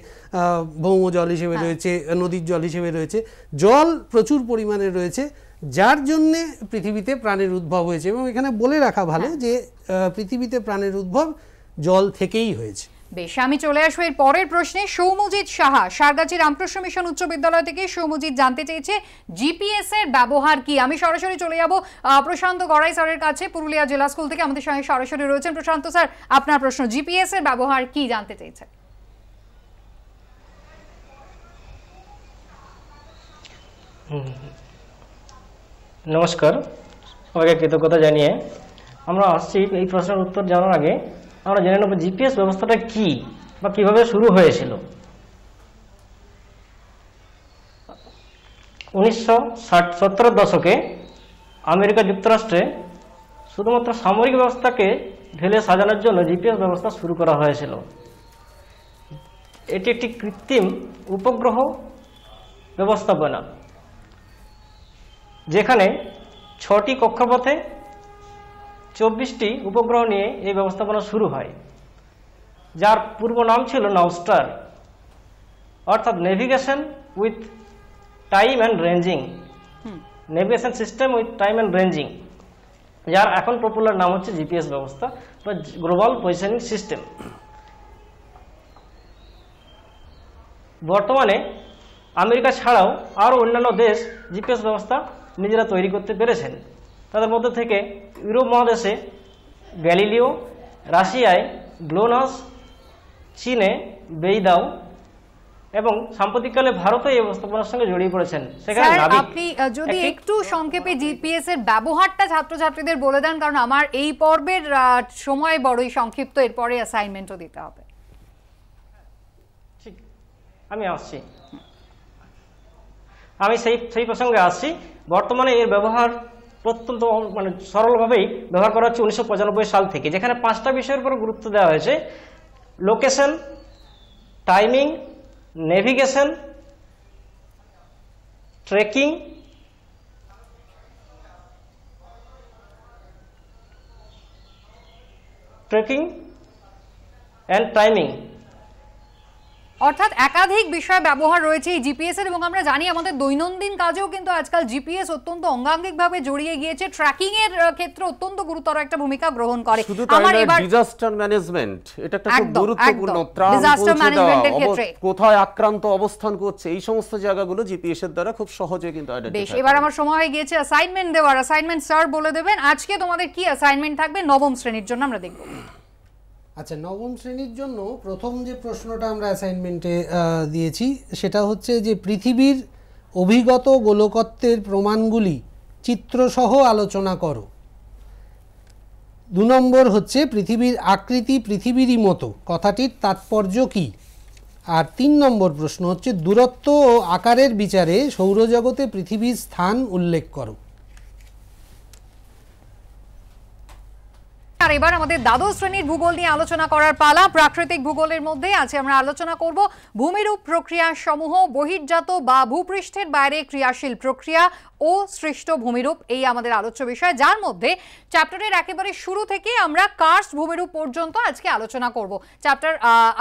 ভৌম জল হিসেবে হ্যাঁ। রয়েছে নদীর জল হিসেবে রয়েছে জল প্রচুর পরিমাণে রয়েছে যার জন্যে পৃথিবীতে প্রাণের উদ্ভব হয়েছে এবং এখানে বলে রাখা ভালো হ্যাঁ। যে পৃথিবীতে প্রাণের উদ্ভব জল থেকেই হয়েছে বেশ আমি চলে আসবো এর পরের প্রশ্নে সৌমজিৎ সাহা সারগাছি রামকৃষ্ণ মিশন উচ্চ বিদ্যালয় থেকে সৌমজিৎ জানতে চেয়েছে জিপিএস এর ব্যবহার কি আমি সরাসরি চলে যাব প্রশান্ত গড়াই স্যারের কাছে পুরুলিয়া জেলা স্কুল থেকে আমাদের সঙ্গে সরাসরি রয়েছেন প্রশান্ত স্যার আপনার প্রশ্ন জিপিএস এর ব্যবহার কি জানতে চেয়েছেন হুম নমস্কার সবাইকে কৃতজ্ঞতা জানিয়ে আমরা আসছি এই প্রশ্নের উত্তর জানার আগে আমরা জেনে নেব জিপিএস ব্যবস্থাটা কি বা কিভাবে শুরু হয়েছিল উনিশশো ষাট দশকে আমেরিকা যুক্তরাষ্ট্রে শুধুমাত্র সামরিক ব্যবস্থাকে ঢেলে সাজানোর জন্য জিপিএস ব্যবস্থা শুরু করা হয়েছিল এটি একটি কৃত্রিম উপগ্রহ ব্যবস্থাপনা যেখানে ছটি কক্ষপথে চব্বিশটি উপগ্রহ নিয়ে এই ব্যবস্থাপনা শুরু হয় যার পূর্ব নাম ছিল নাউস্টার অর্থাৎ navigation with time and ranging navigation system with time and ranging যার এখন পপুলার নাম হচ্ছে জিপিএস ব্যবস্থা বা গ্লোবাল পজিশনিং সিস্টেম বর্তমানে আমেরিকা ছাড়াও আরও অন্যান্য দেশ জিপিএস ব্যবস্থা নিজেরা তৈরি করতে পেরেছেন তাদের মধ্যে থেকে ইউরোপ মহাদেশে গ্যালিলিও রাশিয়ায় গ্লোনাস চীনে বেইদাও এবং সাম্প্রতিককালে ভারতে এই ব্যবস্থাপনার সঙ্গে জড়িয়ে পড়েছেন সেখানে আপনি যদি একটু সংক্ষেপে জিপিএস এর ব্যবহারটা ছাত্রছাত্রীদের বলে দেন কারণ আমার এই পর্বের সময় বড়ই সংক্ষিপ্ত এরপরে অ্যাসাইনমেন্টও দিতে হবে ঠিক আমি আসছি আমি সেই সেই প্রসঙ্গে আসছি বর্তমানে এর ব্যবহার প্রত্যন্ত মানে সরলভাবেই ব্যবহার করা হচ্ছে উনিশশো সাল থেকে যেখানে পাঁচটা বিষয়ের উপর গুরুত্ব দেওয়া হয়েছে location timing navigation tracking tracking and timing অর্থাৎ একাধিক বিষয় ব্যবহার রয়েছে এই জিপিএস এর এবং আমরা জানি আমাদের দৈনন্দিন কাজেও কিন্তু আজকাল জিপিএস অত্যন্ত অঙ্গাঙ্গিকভাবে জড়িয়ে গিয়েছে ট্র্যাকিং এর ক্ষেত্রে অত্যন্ত গুরুতর একটা ভূমিকা গ্রহণ করে আমার এবার ডিজাস্টার ম্যানেজমেন্ট এটা একটা খুব গুরুত্বপূর্ণ ত্রাণ ডিজাস্টার ম্যানেজমেন্টের ক্ষেত্রে কোথায় আক্রান্ত অবস্থান করছে এই সমস্ত জায়গাগুলো জিপিএস এর দ্বারা খুব সহজে কিন্তু আইডেন্টিফাই বেশ এবার আমার সময় হয়ে গিয়েছে অ্যাসাইনমেন্ট দেওয়ার অ্যাসাইনমেন্ট স্যার বলে দেবেন আজকে তোমাদের কি অ্যাসাইনমেন্ট থাকবে নবম শ্রেণীর জন্য আমরা দেখব আচ্ছা নবম শ্রেণীর জন্য প্রথম যে প্রশ্নটা আমরা অ্যাসাইনমেন্টে দিয়েছি সেটা হচ্ছে যে পৃথিবীর অভিগত গোলকত্বের প্রমাণগুলি চিত্রসহ আলোচনা করো দু নম্বর হচ্ছে পৃথিবীর আকৃতি পৃথিবীরই মতো কথাটির তাৎপর্য কী আর তিন নম্বর প্রশ্ন হচ্ছে দূরত্ব ও আকারের বিচারে সৌরজগতে পৃথিবীর স্থান উল্লেখ করো আর এবার আমাদের দ্বাদশ শ্রেণীর ভূগোল নিয়ে আলোচনা করার পালা প্রাকৃতিক ভূগোলের মধ্যে আজকে আমরা আলোচনা করব ভূমিরূপ প্রক্রিয়া সমূহ বহির্জাত বা ভূপৃষ্ঠের বাইরে ক্রিয়াশীল প্রক্রিয়া ও সৃষ্ট ভূমিরূপ এই আমাদের আলোচ্য বিষয় যার মধ্যে চ্যাপ্টারের একেবারে শুরু থেকে আমরা কার্স ভূমিরূপ পর্যন্ত আজকে আলোচনা করব চ্যাপ্টার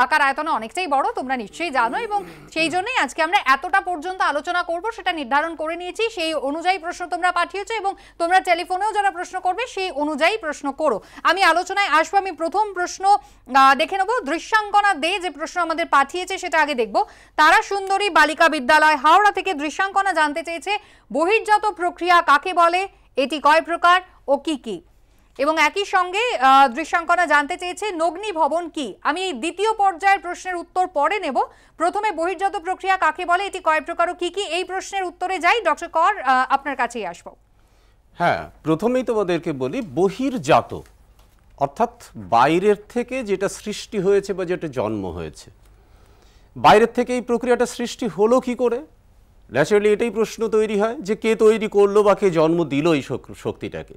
আকার আয়তনে অনেকটাই বড় তোমরা নিশ্চয়ই জানো এবং সেই জন্যই আজকে আমরা এতটা পর্যন্ত আলোচনা করব সেটা নির্ধারণ করে নিয়েছি সেই অনুযায়ী প্রশ্ন তোমরা পাঠিয়েছো এবং তোমরা টেলিফোনেও যারা প্রশ্ন করবে সেই অনুযায়ী প্রশ্ন করো আমি আলোচনায় আসবো আমি প্রথম প্রশ্ন দেখে নেবো দৃশ্যাঙ্কনা দে যে প্রশ্ন আমাদের পাঠিয়েছে সেটা আগে দেখব তারা সুন্দরী বালিকা বিদ্যালয় হাওড়া থেকে দৃশ্যাঙ্কনা জানতে চেয়েছে বহির্জাত প্রক্রিয়া কাকে বলে এটি কয় প্রকার ও কি কি এবং একই সঙ্গে দৃশ্যাঙ্কনা জানতে চেয়েছে নগ্নি ভবন কি আমি এই দ্বিতীয় পর্যায়ের প্রশ্নের উত্তর পরে নেব প্রথমে বহির্জাত প্রক্রিয়া কাকে বলে এটি কয় প্রকার ও কি কি এই প্রশ্নের উত্তরে যাই ডক্টর কর আপনার কাছেই আসবো হ্যাঁ প্রথমেই তোমাদেরকে বলি বহির্জাত অর্থাৎ বাইরের থেকে যেটা সৃষ্টি হয়েছে বা যেটা জন্ম হয়েছে বাইরের থেকে এই প্রক্রিয়াটা সৃষ্টি হলো কি করে ন্যাচারালি এটাই প্রশ্ন তৈরি হয় যে কে তৈরি করলো বা কে জন্ম দিল এই শক্তিটাকে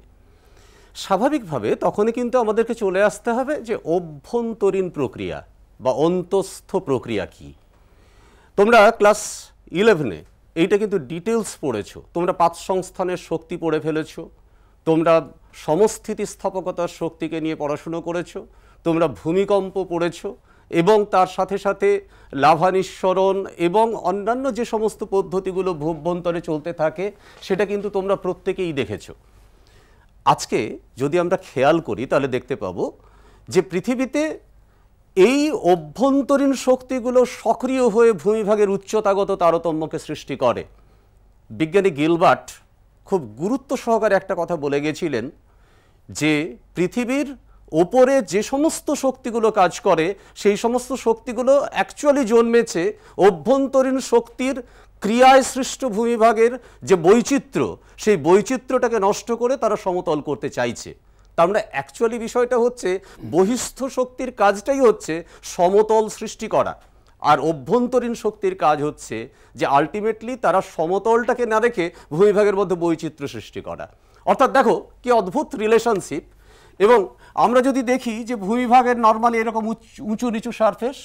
স্বাভাবিকভাবে তখনই কিন্তু আমাদেরকে চলে আসতে হবে যে অভ্যন্তরীণ প্রক্রিয়া বা অন্তস্থ প্রক্রিয়া কি তোমরা ক্লাস ইলেভেনে এইটা কিন্তু ডিটেলস পড়েছ তোমরা পাঁচ সংস্থানের শক্তি পড়ে ফেলেছো তোমরা সমস্থিতিস্থাপকতার শক্তিকে নিয়ে পড়াশুনো করেছো তোমরা ভূমিকম্প পড়েছো এবং তার সাথে সাথে লাভানিঃসরণ এবং অন্যান্য যে সমস্ত পদ্ধতিগুলো ভূভ্যন্তরে চলতে থাকে সেটা কিন্তু তোমরা প্রত্যেকেই দেখেছো আজকে যদি আমরা খেয়াল করি তাহলে দেখতে পাবো যে পৃথিবীতে এই অভ্যন্তরীণ শক্তিগুলো সক্রিয় হয়ে ভূমিভাগের উচ্চতাগত তারতম্যকে সৃষ্টি করে বিজ্ঞানী গিলবার্ট খুব গুরুত্ব সহকারে একটা কথা বলে গেছিলেন যে পৃথিবীর ওপরে যে সমস্ত শক্তিগুলো কাজ করে সেই সমস্ত শক্তিগুলো অ্যাকচুয়ালি জন্মেছে অভ্যন্তরীণ শক্তির ক্রিয়ায় সৃষ্ট ভূমিভাগের যে বৈচিত্র্য সেই বৈচিত্র্যটাকে নষ্ট করে তারা সমতল করতে চাইছে তার মানে অ্যাকচুয়ালি বিষয়টা হচ্ছে বহিস্থ শক্তির কাজটাই হচ্ছে সমতল সৃষ্টি করা আর অভ্যন্তরীণ শক্তির কাজ হচ্ছে যে আলটিমেটলি তারা সমতলটাকে না রেখে ভূমিভাগের মধ্যে বৈচিত্র্য সৃষ্টি করা অর্থাৎ দেখো কি অদ্ভুত রিলেশনশিপ এবং আমরা যদি দেখি যে ভূমিভাগের নর্মালি এরকম উঁচু নিচু সারফেস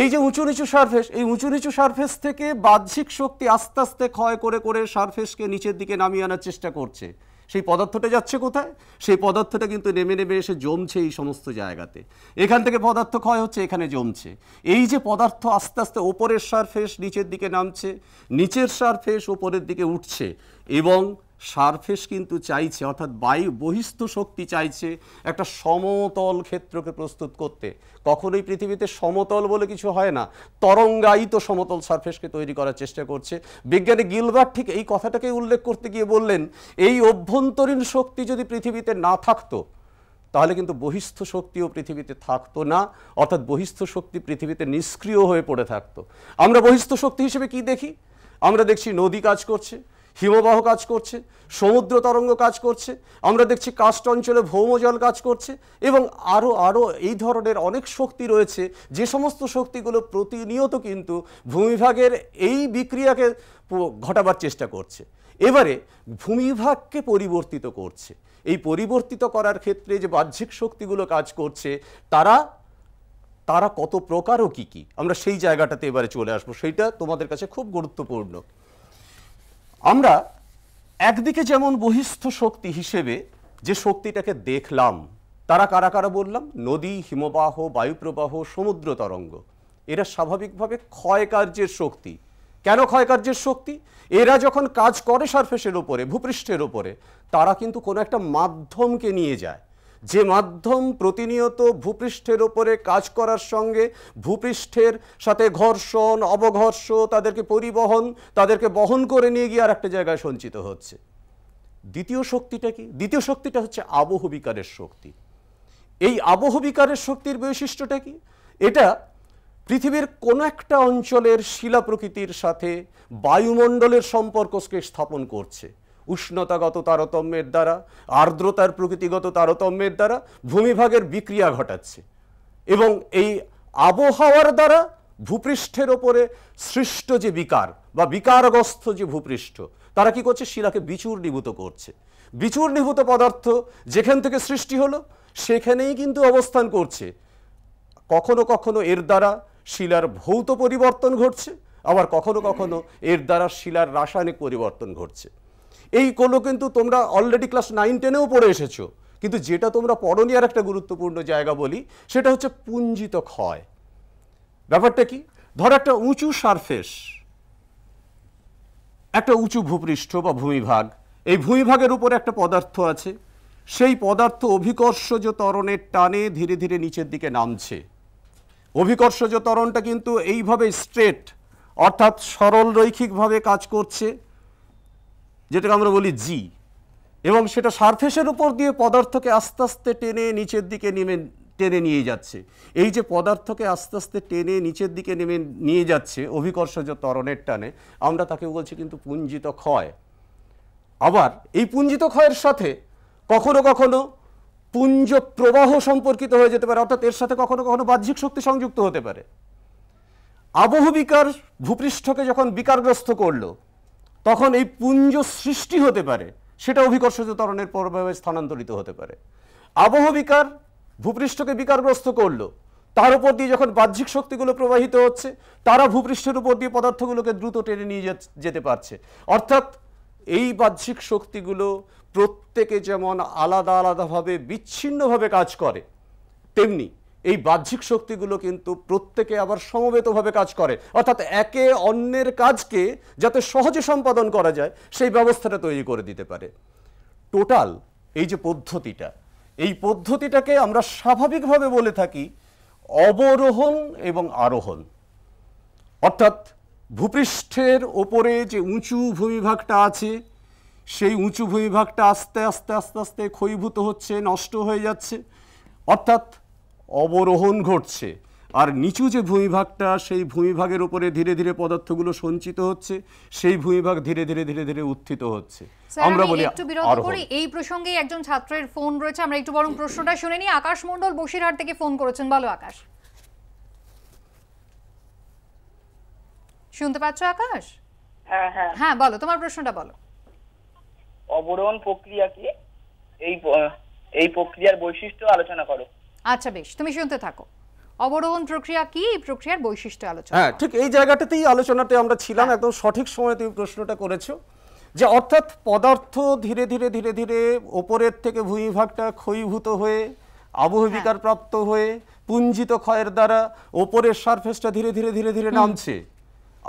এই যে উঁচু নিচু সারফেস এই উঁচু নিচু সারফেস থেকে বাহ্যিক শক্তি আস্তে আস্তে ক্ষয় করে করে সারফেসকে নিচের দিকে নামিয়ে আনার চেষ্টা করছে সেই পদার্থটা যাচ্ছে কোথায় সেই পদার্থটা কিন্তু নেমে নেমে এসে জমছে এই সমস্ত জায়গাতে এখান থেকে পদার্থ ক্ষয় হচ্ছে এখানে জমছে এই যে পদার্থ আস্তে আস্তে ওপরের সারফেস নিচের দিকে নামছে নিচের সারফেস ওপরের দিকে উঠছে এবং সারফেস কিন্তু চাইছে অর্থাৎ বায়ু বহিস্থ শক্তি চাইছে একটা সমতল ক্ষেত্রকে প্রস্তুত করতে কখনোই পৃথিবীতে সমতল বলে কিছু হয় না তরঙ্গায়িত সমতল সারফেসকে তৈরি করার চেষ্টা করছে বিজ্ঞানী গিলবার ঠিক এই কথাটাকে উল্লেখ করতে গিয়ে বললেন এই অভ্যন্তরীণ শক্তি যদি পৃথিবীতে না থাকতো তাহলে কিন্তু বহিস্থ শক্তিও পৃথিবীতে থাকতো না অর্থাৎ বহিস্থ শক্তি পৃথিবীতে নিষ্ক্রিয় হয়ে পড়ে থাকতো আমরা বহিস্থ শক্তি হিসেবে কি দেখি আমরা দেখছি নদী কাজ করছে হিমবাহ কাজ করছে সমুদ্র তরঙ্গ কাজ করছে আমরা দেখছি কাস্ট অঞ্চলে ভৌমজল কাজ করছে এবং আরও আরও এই ধরনের অনেক শক্তি রয়েছে যে সমস্ত শক্তিগুলো প্রতিনিয়ত কিন্তু ভূমিভাগের এই বিক্রিয়াকে ঘটাবার চেষ্টা করছে এবারে ভূমিভাগকে পরিবর্তিত করছে এই পরিবর্তিত করার ক্ষেত্রে যে বাহ্যিক শক্তিগুলো কাজ করছে তারা তারা কত প্রকার ও কী কী আমরা সেই জায়গাটাতে এবারে চলে আসবো সেইটা তোমাদের কাছে খুব গুরুত্বপূর্ণ আমরা একদিকে যেমন বহিস্থ শক্তি হিসেবে যে শক্তিটাকে দেখলাম তারা কারা কারা বললাম নদী হিমবাহ বায়ুপ্রবাহ সমুদ্র তরঙ্গ এরা স্বাভাবিকভাবে ক্ষয়কার্যের শক্তি কেন ক্ষয়কার্যের শক্তি এরা যখন কাজ করে সারফেসের ওপরে ভূপৃষ্ঠের ওপরে তারা কিন্তু কোনো একটা মাধ্যমকে নিয়ে যায় যে মাধ্যম প্রতিনিয়ত ভূপৃষ্ঠের ওপরে কাজ করার সঙ্গে ভূপৃষ্ঠের সাথে ঘর্ষণ অবঘর্ষ তাদেরকে পরিবহন তাদেরকে বহন করে নিয়ে গিয়ে আর একটা জায়গায় সঞ্চিত হচ্ছে দ্বিতীয় শক্তিটা কি দ্বিতীয় শক্তিটা হচ্ছে আবহ বিকারের শক্তি এই আবহ বিকারের শক্তির বৈশিষ্ট্যটা কি এটা পৃথিবীর কোনো একটা অঞ্চলের শিলা প্রকৃতির সাথে বায়ুমণ্ডলের সম্পর্ককে স্থাপন করছে উষ্ণতাগত তারতম্যের দ্বারা আর্দ্রতার প্রকৃতিগত তারতম্যের দ্বারা ভূমিভাগের বিক্রিয়া ঘটাচ্ছে এবং এই আবহাওয়ার দ্বারা ভূপৃষ্ঠের ওপরে সৃষ্ট যে বিকার বা বিকারগ্রস্ত যে ভূপৃষ্ঠ তারা কি করছে শিলাকে বিচুর নিভূত করছে বিচুর নিভূত পদার্থ যেখান থেকে সৃষ্টি হলো সেখানেই কিন্তু অবস্থান করছে কখনো কখনো এর দ্বারা শিলার ভৌত পরিবর্তন ঘটছে আবার কখনো কখনো এর দ্বারা শিলার রাসায়নিক পরিবর্তন ঘটছে এই কোনো কিন্তু তোমরা অলরেডি ক্লাস নাইন টেনেও পড়ে এসেছো কিন্তু যেটা তোমরা পড়নি আর একটা গুরুত্বপূর্ণ জায়গা বলি সেটা হচ্ছে পুঞ্জিত ক্ষয় ব্যাপারটা কি ধর একটা উঁচু সারফেস একটা উঁচু ভূপৃষ্ঠ বা ভূমিভাগ এই ভূমিভাগের উপরে একটা পদার্থ আছে সেই পদার্থ অভিকর্ষজ তরণের টানে ধীরে ধীরে নিচের দিকে নামছে অভিকর্ষজ তরণটা কিন্তু এইভাবে স্ট্রেট অর্থাৎ সরল রৈখিকভাবে কাজ করছে যেটাকে আমরা বলি জি এবং সেটা সারফেসের উপর দিয়ে পদার্থকে আস্তে আস্তে টেনে নিচের দিকে নেমে টেনে নিয়ে যাচ্ছে এই যে পদার্থকে আস্তে আস্তে টেনে নিচের দিকে নেমে নিয়ে যাচ্ছে অভিকর্ষ যে ত্বরণের টানে আমরা তাকে বলছি কিন্তু পুঞ্জিত ক্ষয় আবার এই পুঞ্জিত ক্ষয়ের সাথে কখনো কখনো পুঞ্জ প্রবাহ সম্পর্কিত হয়ে যেতে পারে অর্থাৎ এর সাথে কখনো কখনো বাহ্যিক শক্তি সংযুক্ত হতে পারে আবহবিকার ভূপৃষ্ঠকে যখন বিকারগ্রস্ত করলো তখন এই পুঞ্জ সৃষ্টি হতে পারে সেটা অভিকর্ষজ তরণের প্রভাবে স্থানান্তরিত হতে পারে আবহ বিকার ভূপৃষ্ঠকে বিকারগ্রস্ত করলো তার উপর দিয়ে যখন বাহ্যিক শক্তিগুলো প্রবাহিত হচ্ছে তারা ভূপৃষ্ঠের উপর দিয়ে পদার্থগুলোকে দ্রুত টেনে নিয়ে যেতে পারছে অর্থাৎ এই বাহ্যিক শক্তিগুলো প্রত্যেকে যেমন আলাদা আলাদাভাবে বিচ্ছিন্নভাবে কাজ করে তেমনি এই বাহ্যিক শক্তিগুলো কিন্তু প্রত্যেকে আবার সমবেতভাবে কাজ করে অর্থাৎ একে অন্যের কাজকে যাতে সহজে সম্পাদন করা যায় সেই ব্যবস্থাটা তৈরি করে দিতে পারে টোটাল এই যে পদ্ধতিটা এই পদ্ধতিটাকে আমরা স্বাভাবিকভাবে বলে থাকি অবরোহণ এবং আরোহণ অর্থাৎ ভূপৃষ্ঠের ওপরে যে উঁচু ভূমিভাগটা আছে সেই উঁচু ভূমিভাগটা আস্তে আস্তে আস্তে আস্তে ক্ষয়ীভূত হচ্ছে নষ্ট হয়ে যাচ্ছে অর্থাৎ অবরোহণ ঘটছে আর নিচু যে ভূমিভাগটা সেই ভূমিভাগের উপরে ধীরে ধীরে পদার্থগুলো সঞ্চিত হচ্ছে সেই ভূমিভাগ ধীরে ধীরে ধীরে ধীরে উত্থিত হচ্ছে আমরা বলি একটু বিরত করি এই প্রসঙ্গে একজন ছাত্রের ফোন রয়েছে আমরা একটু বরং প্রশ্নটা শুনে নিই আকাশ মন্ডল বসিরহাট থেকে ফোন করেছেন বলো আকাশ শুনতে পাচ্ছ আকাশ হ্যাঁ হ্যাঁ হ্যাঁ বলো তোমার প্রশ্নটা বলো অবরোহণ প্রক্রিয়া কি এই এই প্রক্রিয়ার বৈশিষ্ট্য আলোচনা করো আচ্ছা বেশ তুমি শুনতে থাকো অবরোহণ প্রক্রিয়া কি এই প্রক্রিয়ার বৈশিষ্ট্য আলোচনা হ্যাঁ ঠিক এই জায়গাটাতেই আলোচনাতে আমরা ছিলাম হ্যাঁ। একদম সঠিক সময়ে তুমি প্রশ্নটা করেছো যে অর্থাৎ পদার্থ ধীরে ধীরে ধীরে ধীরে ওপরের থেকে ভূমিভাগটা ক্ষয়ীভূত হয়ে আবহবিকার প্রাপ্ত হয়ে পুঞ্জিত ক্ষয়ের দ্বারা ওপরের সারফেসটা ধীরে ধীরে ধীরে ধীরে নামছে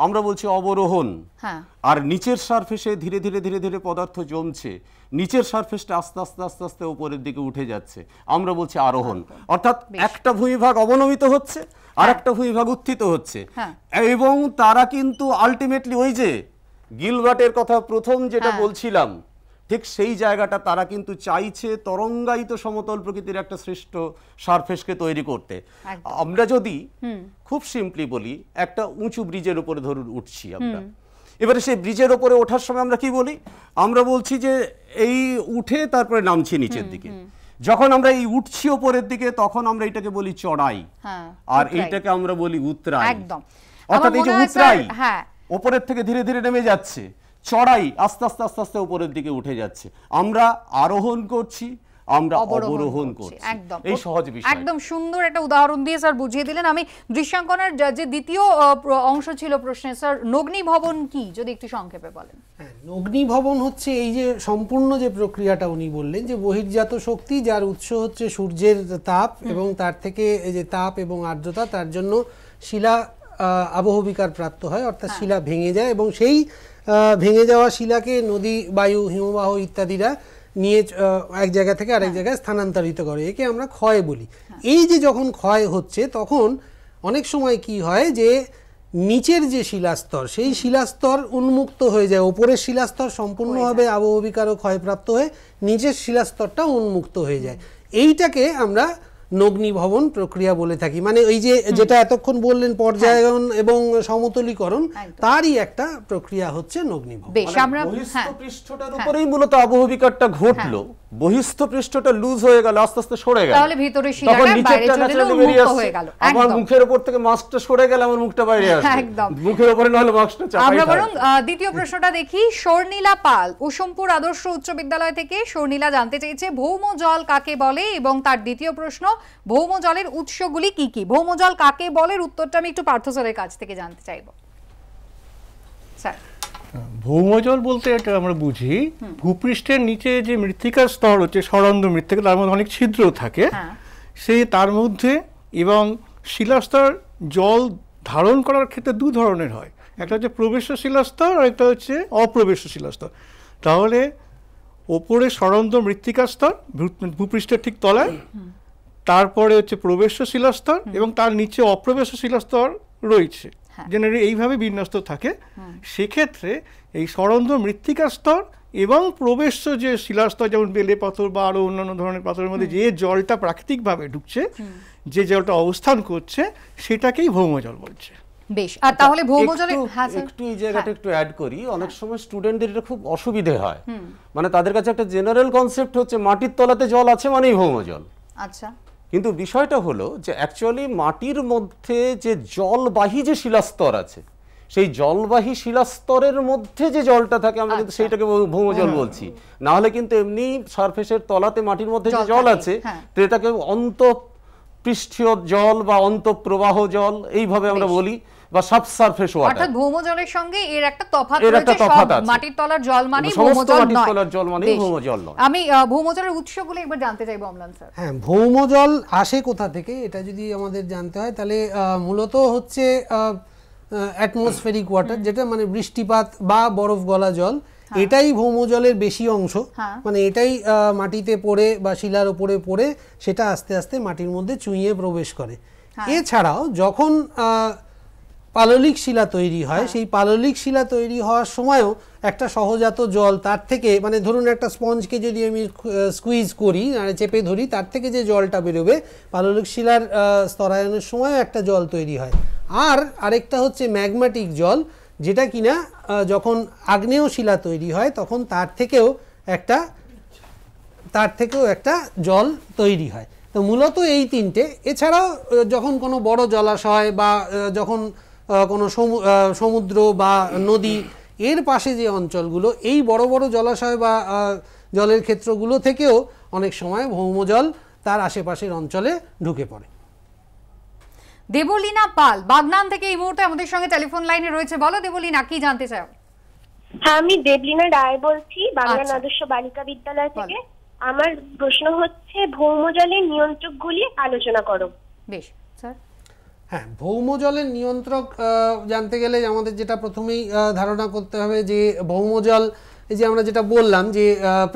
আমরা বলছি অবরোহণ হ্যাঁ। আর নিচের সারফেসে ধীরে ধীরে ধীরে ধীরে পদার্থ জমছে নিচের সারফেসটা আস্তে আস্তে আস্তে আস্তে উপরের দিকে উঠে যাচ্ছে আমরা বলছি আরোহণ অর্থাৎ একটা ভূমিভাগ অবনমিত হচ্ছে হ্যাঁ। আর একটা ভূমিভাগ উত্থিত হচ্ছে হ্যাঁ। এবং তারা কিন্তু আলটিমেটলি ওই যে গিলবাটের কথা প্রথম যেটা বলছিলাম ঠিক সেই জায়গাটা তারা কিন্তু চাইছে তরঙ্গায়িত সমতল প্রকৃতির একটা শ্রেষ্ঠ সারফেসকে তৈরি করতে আমরা যদি খুব সিম্পলি বলি একটা উঁচু ব্রিজের উপরে ধরুন উঠছি আমরা এবারে সেই ব্রিজের ওপরে ওঠার সময় আমরা কি বলি আমরা বলছি যে এই উঠে তারপরে নামছি নিচের দিকে যখন আমরা এই উঠছি ওপরের দিকে তখন আমরা এটাকে বলি চড়াই হ্যাঁ, আর এইটাকে আমরা বলি উতরাই একদম অর্থাৎ এই যে উত্তরাই হ্যাঁ ওপরের থেকে ধীরে ধীরে নেমে যাচ্ছে চড়াই আস্তে আস্তে আস্তে আস্তে উপরের দিকে উঠে যাচ্ছে আমরা আরোহণ করছি একদম সুন্দর একটা উদাহরণ দিয়ে স্যার বুঝিয়ে দিলেন আমি দৃশ্যাঙ্কনের যে দ্বিতীয় অংশ ছিল প্রশ্নে স্যার ভবন কি যদি একটু সংক্ষেপে বলেন হ্যাঁ, ভবন হচ্ছে এই যে সম্পূর্ণ যে প্রক্রিয়াটা উনি বললেন যে বহির্জাত শক্তি যার উৎস হচ্ছে সূর্যের তাপ এবং তার থেকে যে তাপ এবং আর্দ্রতা তার জন্য শিলা আবহবিকার প্রাপ্ত হয় অর্থাৎ হ্যাঁ। শিলা ভেঙে যায় এবং সেই ভেঙে যাওয়া শিলাকে নদী বায়ু হিমবাহ ইত্যাদিরা নিয়ে এক জায়গা থেকে আরেক হ্যাঁ। জায়গায় স্থানান্তরিত করে একে আমরা ক্ষয় বলি হ্যাঁ। এই যে যখন ক্ষয় হচ্ছে তখন অনেক সময় কি হয় যে নিচের যে শিলাস্তর সেই শিলাস্তর উন্মুক্ত হয়ে যায় ওপরের শিলাস্তর সম্পূর্ণভাবে আবহবিকার ও ক্ষয়প্রাপ্ত হয়ে নিচের শিলাস্তরটা উন্মুক্ত হয়ে যায় এইটাকে আমরা নগ্নি ভবন প্রক্রিয়া বলে থাকি মানে এই যে যেটা এতক্ষণ বললেন হ্যাঁ। পর্যায়ন এবং সমতলীকরণ তারই একটা প্রক্রিয়া হচ্ছে নগ্নি ভবন পৃষ্ঠটার উপরেই মূলত অবহবিকারটা ঘটলো হ্যাঁ। বহিস্থ পৃষ্ঠটা লুজ হয়ে গেল আস্তে আস্তে সরে গেল তাহলে ভিতরে আমার মুখের উপর থেকে মাস্কটা সরে গেল আমার মুখটা বাইরে হ্যাঁ, আসছে একদম মুখের উপরে মাস্কটা চাপাই আমরা বরং দ্বিতীয় প্রশ্নটা দেখি শর্ণিলা পাল আদর্শ উচ্চ বিদ্যালয় থেকে শর্ণিলা জানতে চেয়েছে ভৌম জল কাকে বলে এবং তার দ্বিতীয় প্রশ্ন ভৌমজলের উৎসগুলি কি কি ভৌমজল কাকে বলের উত্তরটা আমি একটু পার্থ স্যারের কাছ থেকে জানতে চাইব স্যার ভৌমজল বলতে এটা আমরা বুঝি ভূপৃষ্ঠের নিচে যে মৃত্তিকার স্তর হচ্ছে সরন্দ মৃত্তিকা তার মধ্যে অনেক ছিদ্র থাকে হ্যাঁ। সেই তার মধ্যে এবং শিলাস্তর জল ধারণ করার ক্ষেত্রে দু ধরনের হয় একটা হচ্ছে প্রবেশ শিলাস্তর আর একটা হচ্ছে অপ্রবেশ শিলাস্তর তাহলে ওপরে সরন্দ মৃত্তিকা স্তর ভূপৃষ্ঠের ঠিক তলায় তারপরে হচ্ছে প্রবেশ্য শিলাস্তর এবং তার নিচে অপ্রবেশ্য শিলাস্তর রয়েছে জেনারেলি হ্যাঁ। এইভাবে বিন্যস্ত থাকে সেক্ষেত্রে এই সরন্ধ মৃত্তিকার স্তর এবং প্রবেশ্য যে শিলাস্তর যেমন বেলে পাথর বা আরও অন্যান্য ধরনের পাথরের মধ্যে যে জলটা প্রাকৃতিকভাবে ঢুকছে যে জলটা অবস্থান করছে সেটাকেই ভৌমজল বলছে বেশ আর তাহলে হ্যাঁ, একটু এই জায়গাটা হ্যাঁ। একটু অ্যাড করি অনেক সময় স্টুডেন্টদের এটা খুব অসুবিধে হয় মানে তাদের কাছে একটা জেনারেল কনসেপ্ট হচ্ছে মাটির তলাতে জল আছে মানেই ভৌমজল আচ্ছা কিন্তু বিষয়টা হলো যে অ্যাকচুয়ালি মাটির মধ্যে যে জলবাহী যে শিলাস্তর আছে সেই জলবাহী শিলাস্তরের মধ্যে যে জলটা থাকে আমরা কিন্তু আচ্ছা। সেইটাকে ভৌমজল বলছি না হলে কিন্তু এমনি সারফেসের তলাতে মাটির মধ্যে যে জল আছে সেটাকে হ্যাঁ। অন্ত পৃষ্ঠীয় জল বা অন্তঃপ্রবাহ জল এইভাবে আমরা বলি বা সাব সারফেস ওয়াটার অর্থাৎ ভৌমজলের সঙ্গে এর একটা তফাৎ রয়েছে সব মাটির তলার জল মানে ভৌমজল নয় মাটির তলার জল মানে ভৌমজল নয় আমি ভৌমজলের উৎসগুলো একবার জানতে চাইবো অমলান স্যার হ্যাঁ ভৌমজল আসে কোথা থেকে এটা যদি আমাদের জানতে হয় তাহলে মূলত হচ্ছে অ্যাটমসফেরিক ওয়াটার যেটা মানে বৃষ্টিপাত বা বরফ গলা জল হ্যাঁ। এটাই ভৌমজলের বেশি অংশ হ্যাঁ। মানে এটাই মাটিতে পড়ে বা শিলার ওপরে পড়ে সেটা আস্তে আস্তে মাটির মধ্যে চুইয়ে প্রবেশ করে হ্যাঁ। এছাড়াও যখন আহ পাললিক শিলা তৈরি হয় হ্যাঁ। সেই পাললিক শিলা তৈরি হওয়ার সময়ও একটা সহজাত জল তার থেকে মানে ধরুন একটা স্পঞ্জকে যদি আমি স্কুইজ করি মানে চেপে ধরি তার থেকে যে জলটা বেরোবে পাললিক শিলার স্তরায়নের সময়ও একটা জল তৈরি হয় আর আরেকটা হচ্ছে ম্যাগমাটিক জল যেটা কিনা যখন আগ্নেয় শিলা তৈরি হয় তখন তার থেকেও একটা তার থেকেও একটা জল তৈরি হয় তো মূলত এই তিনটে এছাড়াও যখন কোনো বড় জলাশয় বা যখন কোনো সমুদ্র বা নদী এর পাশে যে অঞ্চলগুলো এই বড় বড় জলাশয় বা জলের ক্ষেত্রগুলো থেকেও অনেক সময় ভৌমজল তার আশেপাশের অঞ্চলে ঢুকে পড়ে দেবলীনা পাল বাগনান থেকে এই মুহূর্তে আমাদের সঙ্গে টেলিফোন লাইনে রয়েছে বলো দেবলীনা কি জানতে চাও হ্যাঁ, আমি দেবলীনা রায় বলছি বাংলা আচ্ছা। আদর্শ বালিকা বিদ্যালয় থেকে আমার প্রশ্ন হচ্ছে ভৌমজলের নিয়ন্ত্রকগুলি আলোচনা করো বেশ স্যার হ্যাঁ ভৌম জলের নিয়ন্ত্রক জানতে গেলে আমাদের যেটা প্রথমেই ধারণা করতে হবে যে ভৌম জল এই যে আমরা যেটা বললাম যে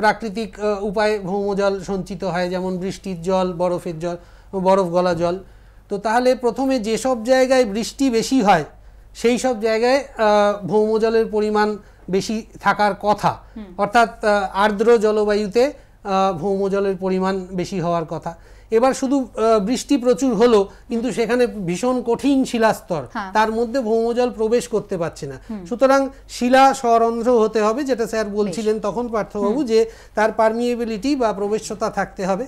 প্রাকৃতিক উপায়ে ভৌম জল সঞ্চিত হয় যেমন বৃষ্টির জল বরফের জল বরফ গলা জল তো তাহলে প্রথমে যেসব জায়গায় বৃষ্টি বেশি হয় সেই সব জায়গায় ভৌম জলের পরিমাণ বেশি থাকার কথা অর্থাৎ আর্দ্র জলবায়ুতে ভৌম জলের পরিমাণ বেশি হওয়ার কথা এবার শুধু বৃষ্টি প্রচুর হলো কিন্তু সেখানে ভীষণ কঠিন শিলাস্তর হ্যাঁ। তার মধ্যে ভৌমজল প্রবেশ করতে পারছে না সুতরাং শিলা স্বরন্ধ্র হতে হবে যেটা স্যার বলছিলেন তখন পার্থবাবু যে তার পারমিয়েবিলিটি বা প্রবেশ্যতা থাকতে হবে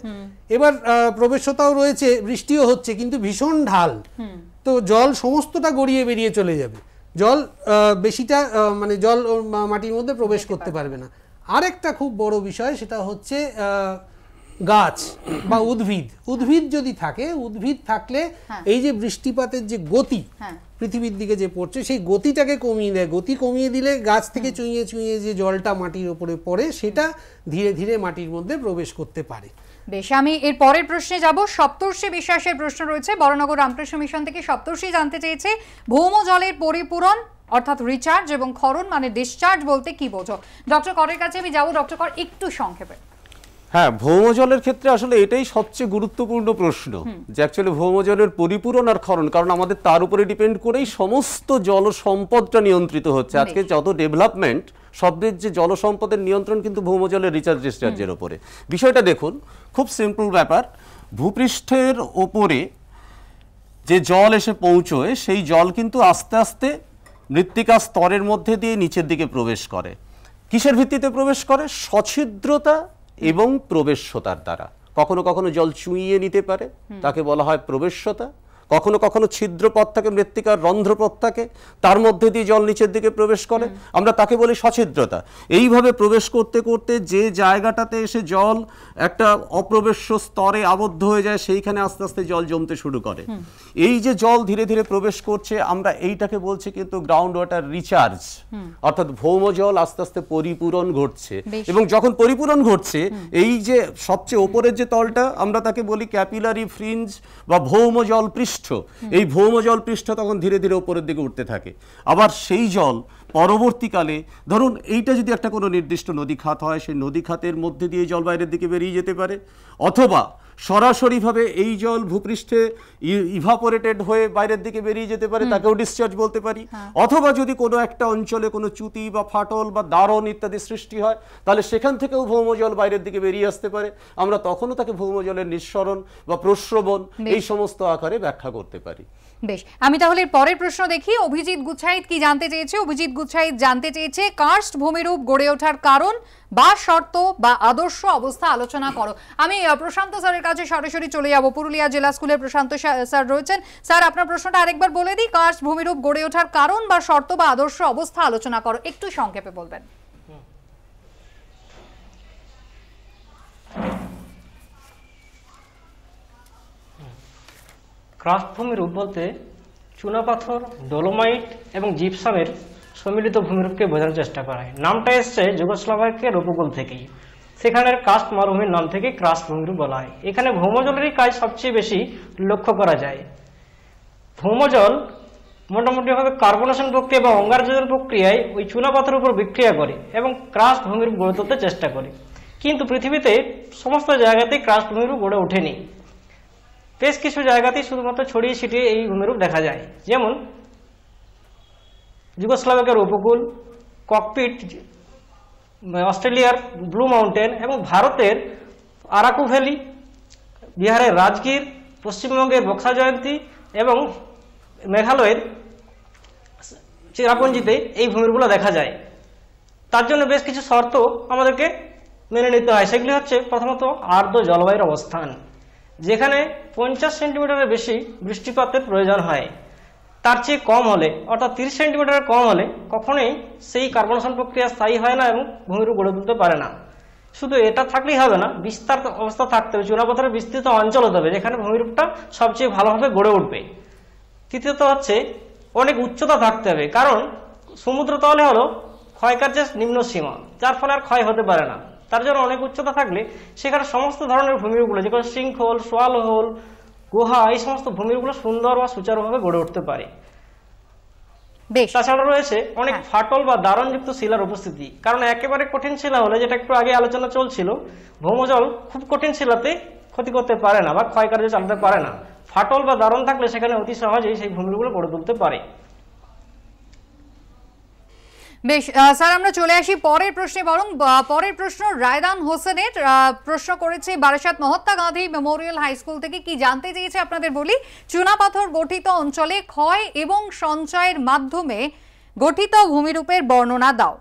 এবার প্রবেশ্যতাও রয়েছে বৃষ্টিও হচ্ছে কিন্তু ভীষণ ঢাল তো জল সমস্তটা গড়িয়ে বেরিয়ে চলে যাবে জল বেশিটা মানে জল মাটির মধ্যে প্রবেশ করতে পারবে না আরেকটা খুব বড় বিষয় সেটা হচ্ছে গাছ বা উদ্ভিদ উদ্ভিদ যদি থাকে উদ্ভিদ থাকলে হ্যাঁ। এই যে বৃষ্টিপাতের যে গতি হ্যাঁ। পৃথিবীর দিকে যে পড়ছে সেই গতিটাকে কমিয়ে দেয় গতি কমিয়ে দিলে গাছ থেকে চুঁইয়ে চুঁইয়ে যে জলটা মাটির ওপরে পড়ে সেটা ধীরে ধীরে মাটির মধ্যে প্রবেশ করতে পারে বেশ আমি এর পরের প্রশ্নে যাব সপ্তর্ষি বিশ্বাসের প্রশ্ন রয়েছে বরনগর রামকৃষ্ণ মিশন থেকে সপ্তর্ষি জানতে চেয়েছে ভৌম জলের পরিপূরণ অর্থাৎ রিচার্জ এবং খরণ মানে ডিসচার্জ বলতে কি বোঝো ডক্টর করের কাছে আমি যাবো ডক্টর কর একটু সংক্ষেপে হ্যাঁ ভৌমজলের ক্ষেত্রে আসলে এটাই সবচেয়ে গুরুত্বপূর্ণ প্রশ্ন যে অ্যাকচুয়ালি ভৌমজলের পরিপূরণ আর ক্ষরণ কারণ আমাদের তার উপরে ডিপেন্ড করেই সমস্ত জল সম্পদটা নিয়ন্ত্রিত হচ্ছে আজকে যত ডেভেলপমেন্ট শব্দের যে জল সম্পদের নিয়ন্ত্রণ কিন্তু ভৌমজলের রিচার্জ ডিসচার্জের ওপরে বিষয়টা দেখুন খুব সিম্পল ব্যাপার ভূপৃষ্ঠের ওপরে যে জল এসে পৌঁছয় সেই জল কিন্তু আস্তে আস্তে মৃত্তিকা স্তরের মধ্যে দিয়ে নিচের দিকে প্রবেশ করে কিসের ভিত্তিতে প্রবেশ করে সছিদ্রতা এবং প্রবেশ্যতার দ্বারা কখনো কখনো জল চুইয়ে নিতে পারে তাকে বলা হয় প্রবেশ্যতা কখনো কখনো ছিদ্রপথ থাকে মৃত্তিকার রন্ধ্রপথ থাকে তার মধ্যে দিয়ে জল নিচের দিকে প্রবেশ করে আমরা তাকে বলি সছিদ্রতা এইভাবে প্রবেশ করতে করতে যে জায়গাটাতে এসে জল একটা অপ্রবেশ্য স্তরে আবদ্ধ হয়ে যায় সেইখানে আস্তে আস্তে জল জমতে শুরু করে এই যে জল ধীরে ধীরে প্রবেশ করছে আমরা এইটাকে বলছি কিন্তু গ্রাউন্ড ওয়াটার রিচার্জ অর্থাৎ ভৌম জল আস্তে আস্তে পরিপূরণ ঘটছে এবং যখন পরিপূরণ ঘটছে এই যে সবচেয়ে ওপরের যে তলটা আমরা তাকে বলি ক্যাপিলারি ফ্রিঞ্জ বা ভৌম জল পৃষ্ঠ পৃষ্ঠ এই ভৌম জল পৃষ্ঠ তখন ধীরে ধীরে উপরের দিকে উঠতে থাকে আবার সেই জল পরবর্তীকালে ধরুন এইটা যদি একটা কোনো নির্দিষ্ট নদী খাত হয় সেই নদী খাতের মধ্যে দিয়ে জল বাইরের দিকে বেরিয়ে যেতে পারে অথবা সরাসরিভাবে এই জল ভূপৃষ্ঠে ইভাপোরেটেড হয়ে বাইরের দিকে বেরিয়ে যেতে পারে তাকেও ডিসচার্জ বলতে পারি হ্যাঁ। অথবা যদি কোনো একটা অঞ্চলে কোনো চুতি বা ফাটল বা দারণ ইত্যাদি সৃষ্টি হয় তাহলে সেখান থেকেও ভৌমজল বাইরের দিকে বেরিয়ে আসতে পারে আমরা তখনও তাকে ভৌমজলের নিঃসরণ বা প্রশ্রবণ এই সমস্ত আকারে ব্যাখ্যা করতে পারি বেশ আমি তাহলে পরের প্রশ্ন দেখি অভিজিৎ গুচ্ছাইত কি জানতে চেয়েছে অভিজিৎ গুচ্ছাইত জানতে চেয়েছে কার্স্ট ভূমিরূপ গড়ে ওঠার কারণ বা শর্ত বা আদর্শ অবস্থা আলোচনা করো আমি প্রশান্ত স্যারের কাছে সরাসরি চলে যাব পুরুলিয়া জেলা স্কুলের প্রশান্ত স্যার রয়েছেন স্যার আপনার প্রশ্নটা আরেকবার বলে দিই কাজ ভূমিরূপ গড়ে ওঠার কারণ বা শর্ত বা আদর্শ অবস্থা আলোচনা করো একটু সংক্ষেপে বলবেন ক্রাফ্ট ভূমিরূপ বলতে চুনাপাথর ডোলোমাইট এবং জিপসামের সম্মিলিত ভূমিরূপকে বোঝানোর চেষ্টা করা হয় নামটা এসছে যুগোস্লাভাকের উপকূল থেকেই সেখানের কাস্ট মরুভূমির নাম থেকে ক্রাস্ট ভূমিরূপ বলা হয় এখানে ভৌমজলেরই কাজ সবচেয়ে বেশি লক্ষ্য করা যায় ভৌমজল মোটামুটিভাবে কার্বনেশন প্রক্রিয়া বা অঙ্গারজন প্রক্রিয়ায় ওই চুনাপাথরের উপর বিক্রিয়া করে এবং ক্রাস ভূমিরূপ গড়ে তুলতে চেষ্টা করে কিন্তু পৃথিবীতে সমস্ত জায়গাতেই ক্রাস ভূমিরূপ গড়ে ওঠেনি বেশ কিছু জায়গাতেই শুধুমাত্র ছড়িয়ে ছিটিয়ে এই ভূমিরূপ দেখা যায় যেমন যুগোস্লাভাকের উপকূল ককপিট অস্ট্রেলিয়ার ব্লু মাউন্টেন এবং ভারতের আরাকু ভ্যালি বিহারের রাজগীর পশ্চিমবঙ্গের বক্সা জয়ন্তী এবং মেঘালয়ের চিরাপুঞ্জিতে এই ভূমিগুলো দেখা যায় তার জন্য বেশ কিছু শর্ত আমাদেরকে মেনে নিতে হয় সেগুলি হচ্ছে প্রথমত আর্দ্র জলবায়ুর অবস্থান যেখানে পঞ্চাশ সেন্টিমিটারের বেশি বৃষ্টিপাতের প্রয়োজন হয় তার চেয়ে কম হলে অর্থাৎ তিরিশ সেন্টিমিটারের কম হলে কখনোই সেই কার্বনেশন প্রক্রিয়া স্থায়ী হয় না এবং ভূমিরূপ গড়ে তুলতে পারে না শুধু এটা থাকলেই হবে না বিস্তার অবস্থা থাকতে হবে চুনাপথরের বিস্তৃত অঞ্চল হতে হবে যেখানে ভূমিরূপটা সবচেয়ে ভালোভাবে গড়ে উঠবে তৃতীয়ত হচ্ছে অনেক উচ্চতা থাকতে হবে কারণ সমুদ্র তলে হলো ক্ষয়কার্যের নিম্ন সীমা যার ফলে আর ক্ষয় হতে পারে না তার জন্য অনেক উচ্চতা থাকলে সেখানে সমস্ত ধরনের ভূমিরূপগুলো যেগুলো শৃঙ্খল সোয়াল হোল গুহা এই সমস্ত ভূমিগুলো সুন্দর বা সুচারুভাবে গড়ে উঠতে পারে তাছাড়া রয়েছে অনেক হ্যাঁ। ফাটল বা দারণযুক্ত শিলার উপস্থিতি কারণ একেবারে কঠিন শিলা হলে যেটা একটু আগে আলোচনা চলছিল ভৌমজল খুব কঠিন শিলাতে ক্ষতি করতে পারে না বা ক্ষয়কার্য চালাতে পারে না ফাটল বা দারণ থাকলে সেখানে অতি সহজেই সেই ভূমিগুলো গড়ে তুলতে পারে বেশ স্যার আমরা চলে আসি পরের প্রশ্নে বরং পরের প্রশ্ন রায়দান হোসেনের প্রশ্ন করেছে Barasat Mahatma Gandhi memorial high school থেকে কি জানতে চেয়েছে আপনাদের বলি চুনাপাথর গঠিত অঞ্চলে ক্ষয় এবং সঞ্চয়ের মাধ্যমে গঠিত ভূমিরূপের বর্ণনা দাও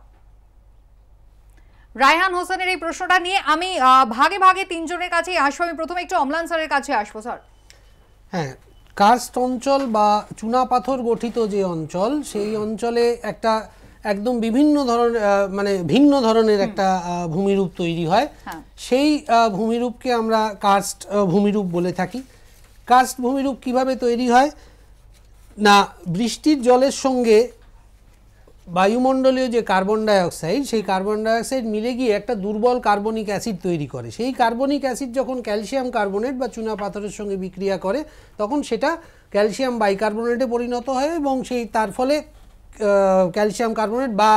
রায়হান হোসেনের এই প্রশ্নটা নিয়ে আমি ভাগে ভাগে তিনজনের কাছে আসবো আমি প্রথমে একটু অমলান স্যারের কাছে আসবো স্যার হ্যাঁ কার্স্ট অঞ্চল বা চুনাপাথর গঠিত যে অঞ্চল সেই অঞ্চলে একটা একদম বিভিন্ন ধরনের মানে ভিন্ন ধরনের একটা ভূমিরূপ তৈরি হয় হ্যাঁ। সেই ভূমিরূপকে আমরা কাস্ট ভূমিরূপ বলে থাকি কাস্ট ভূমিরূপ কিভাবে তৈরি হয় না বৃষ্টির জলের সঙ্গে বায়ুমণ্ডলীয় যে কার্বন ডাইঅক্সাইড সেই কার্বন ডাইঅক্সাইড মিলে গিয়ে একটা দুর্বল কার্বনিক অ্যাসিড তৈরি করে সেই কার্বনিক অ্যাসিড যখন ক্যালসিয়াম কার্বনেট বা চুনা পাথরের সঙ্গে বিক্রিয়া করে তখন সেটা ক্যালসিয়াম বাইকার্বনেটে পরিণত হয় এবং সেই তার ফলে ক্যালসিয়াম কার্বনেট বা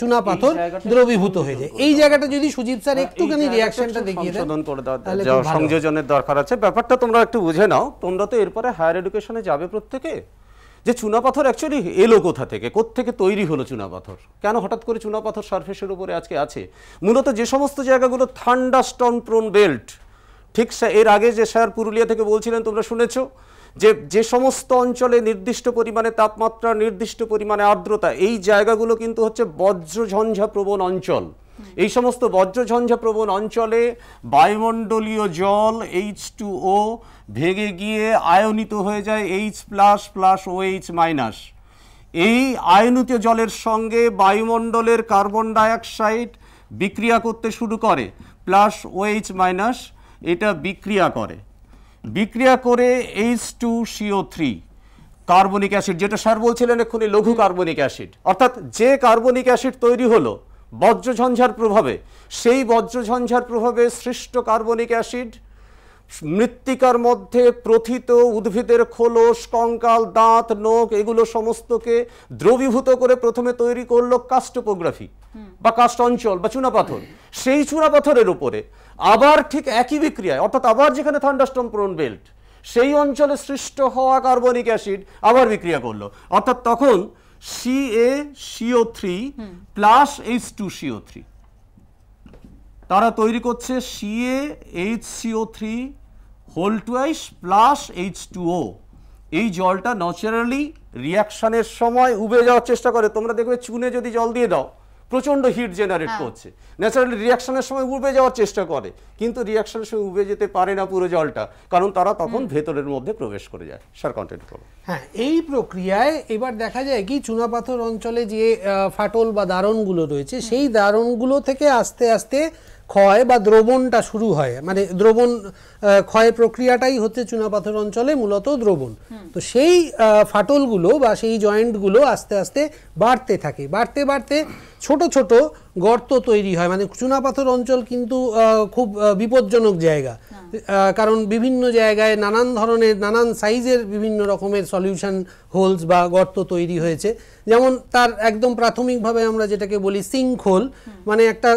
চুনা পাথর দ্রবীভূত হয়ে যায় এই জায়গাটা যদি সুজিব স্যার একটুখানি রিয়াকশনটা দেখিয়ে দেন সংযোজনের দরকার আছে ব্যাপারটা তোমরা একটু বুঝে নাও তোমরা তো এরপরে হায়ার এডুকেশনে যাবে প্রত্যেকে যে চুনা পাথর অ্যাকচুয়ালি এলো কোথা থেকে কোত্থেকে তৈরি হলো চুনাপাথর কেন হঠাৎ করে চুনা পাথর সার্ফেসের উপরে আজকে আছে মূলত যে সমস্ত জায়গাগুলো স্টোন প্রোন বেল্ট ঠিক এর আগে যে স্যার পুরুলিয়া থেকে বলছিলেন তোমরা শুনেছো যে যে সমস্ত অঞ্চলে নির্দিষ্ট পরিমাণে তাপমাত্রা নির্দিষ্ট পরিমাণে আর্দ্রতা এই জায়গাগুলো কিন্তু হচ্ছে বজ্রঝঞ্ঝা প্রবণ অঞ্চল এই সমস্ত বজ্রঝঞ্ঝা প্রবণ অঞ্চলে বায়ুমণ্ডলীয় জল এইচ টু ও ভেঙে গিয়ে আয়নিত হয়ে যায় H plus plus O H minus এই আয়নিত জলের সঙ্গে বায়ুমণ্ডলের কার্বন ডাইঅক্সাইড বিক্রিয়া করতে শুরু করে প্লাস ওএইচ মাইনাস এটা বিক্রিয়া করে বিক্রিয়া করে H two C O three carbonic acid যেটা স্যার বলছিলেন এক্ষুনি লঘু কার্বনিক অ্যাসিড অর্থাৎ যে কার্বনিক অ্যাসিড তৈরি হলো বজ্রঝঞ্ঝার প্রভাবে সেই বজ্রঝঞ্ঝার প্রভাবে সৃষ্ট কার্বনিক অ্যাসিড মৃত্তিকার মধ্যে প্রথিত উদ্ভিদের খোলস কঙ্কাল দাঁত নখ এগুলো সমস্তকে দ্রবীভূত করে প্রথমে তৈরি করলো কাস্টোপোগ্রাফি বা কাস্ট অঞ্চল বা চুনাপাথর সেই চুনাপাথরের উপরে আবার ঠিক একই বিক্রিয়ায় অর্থাৎ আবার যেখানে থান্ডারস্টম প্রোন বেল্ট সেই অঞ্চলে সৃষ্ট হওয়া কার্বনিক অ্যাসিড আবার বিক্রিয়া করলো অর্থাৎ তখন C A C O three plus H two C O three তারা তৈরি করছে C A H C O three whole twice plus H two O এই জলটা ন্যাচারালি রিয়াকশানের সময় উবে যাওয়ার চেষ্টা করে তোমরা দেখবে চুনে যদি জল দিয়ে দাও প্রচণ্ড হিট হ্যাঁ। জেনারেট করছে ন্যাচারালি রিয়াকশনের সময় উবে যাওয়ার চেষ্টা করে কিন্তু রিয়াকশনের সময় উবে যেতে পারে না পুরো জলটা কারণ তারা তখন ভেতরের মধ্যে প্রবেশ করে যায় সার কন্টেন্ট করো হ্যাঁ এই প্রক্রিয়ায় এবার দেখা যায় কি চুনাপাথর অঞ্চলে যে ফাটল বা দারণগুলো রয়েছে সেই দারণগুলো থেকে আস্তে আস্তে ক্ষয় বা দ্রবণটা শুরু হয় মানে দ্রবণ ক্ষয় প্রক্রিয়াটাই হচ্ছে চুনাপাথর অঞ্চলে মূলত দ্রবণ তো সেই ফাটলগুলো বা সেই জয়েন্টগুলো আস্তে আস্তে বাড়তে থাকে বাড়তে বাড়তে ছোট ছোট গর্ত তৈরি হয় মানে চুনাপাথর অঞ্চল কিন্তু খুব বিপজ্জনক জায়গা কারণ বিভিন্ন জায়গায় নানান ধরনের নানান সাইজের বিভিন্ন রকমের সলিউশন হোলস বা গর্ত তৈরি হয়েছে যেমন তার একদম প্রাথমিকভাবে আমরা যেটাকে বলি সিঙ্ক হোল মানে একটা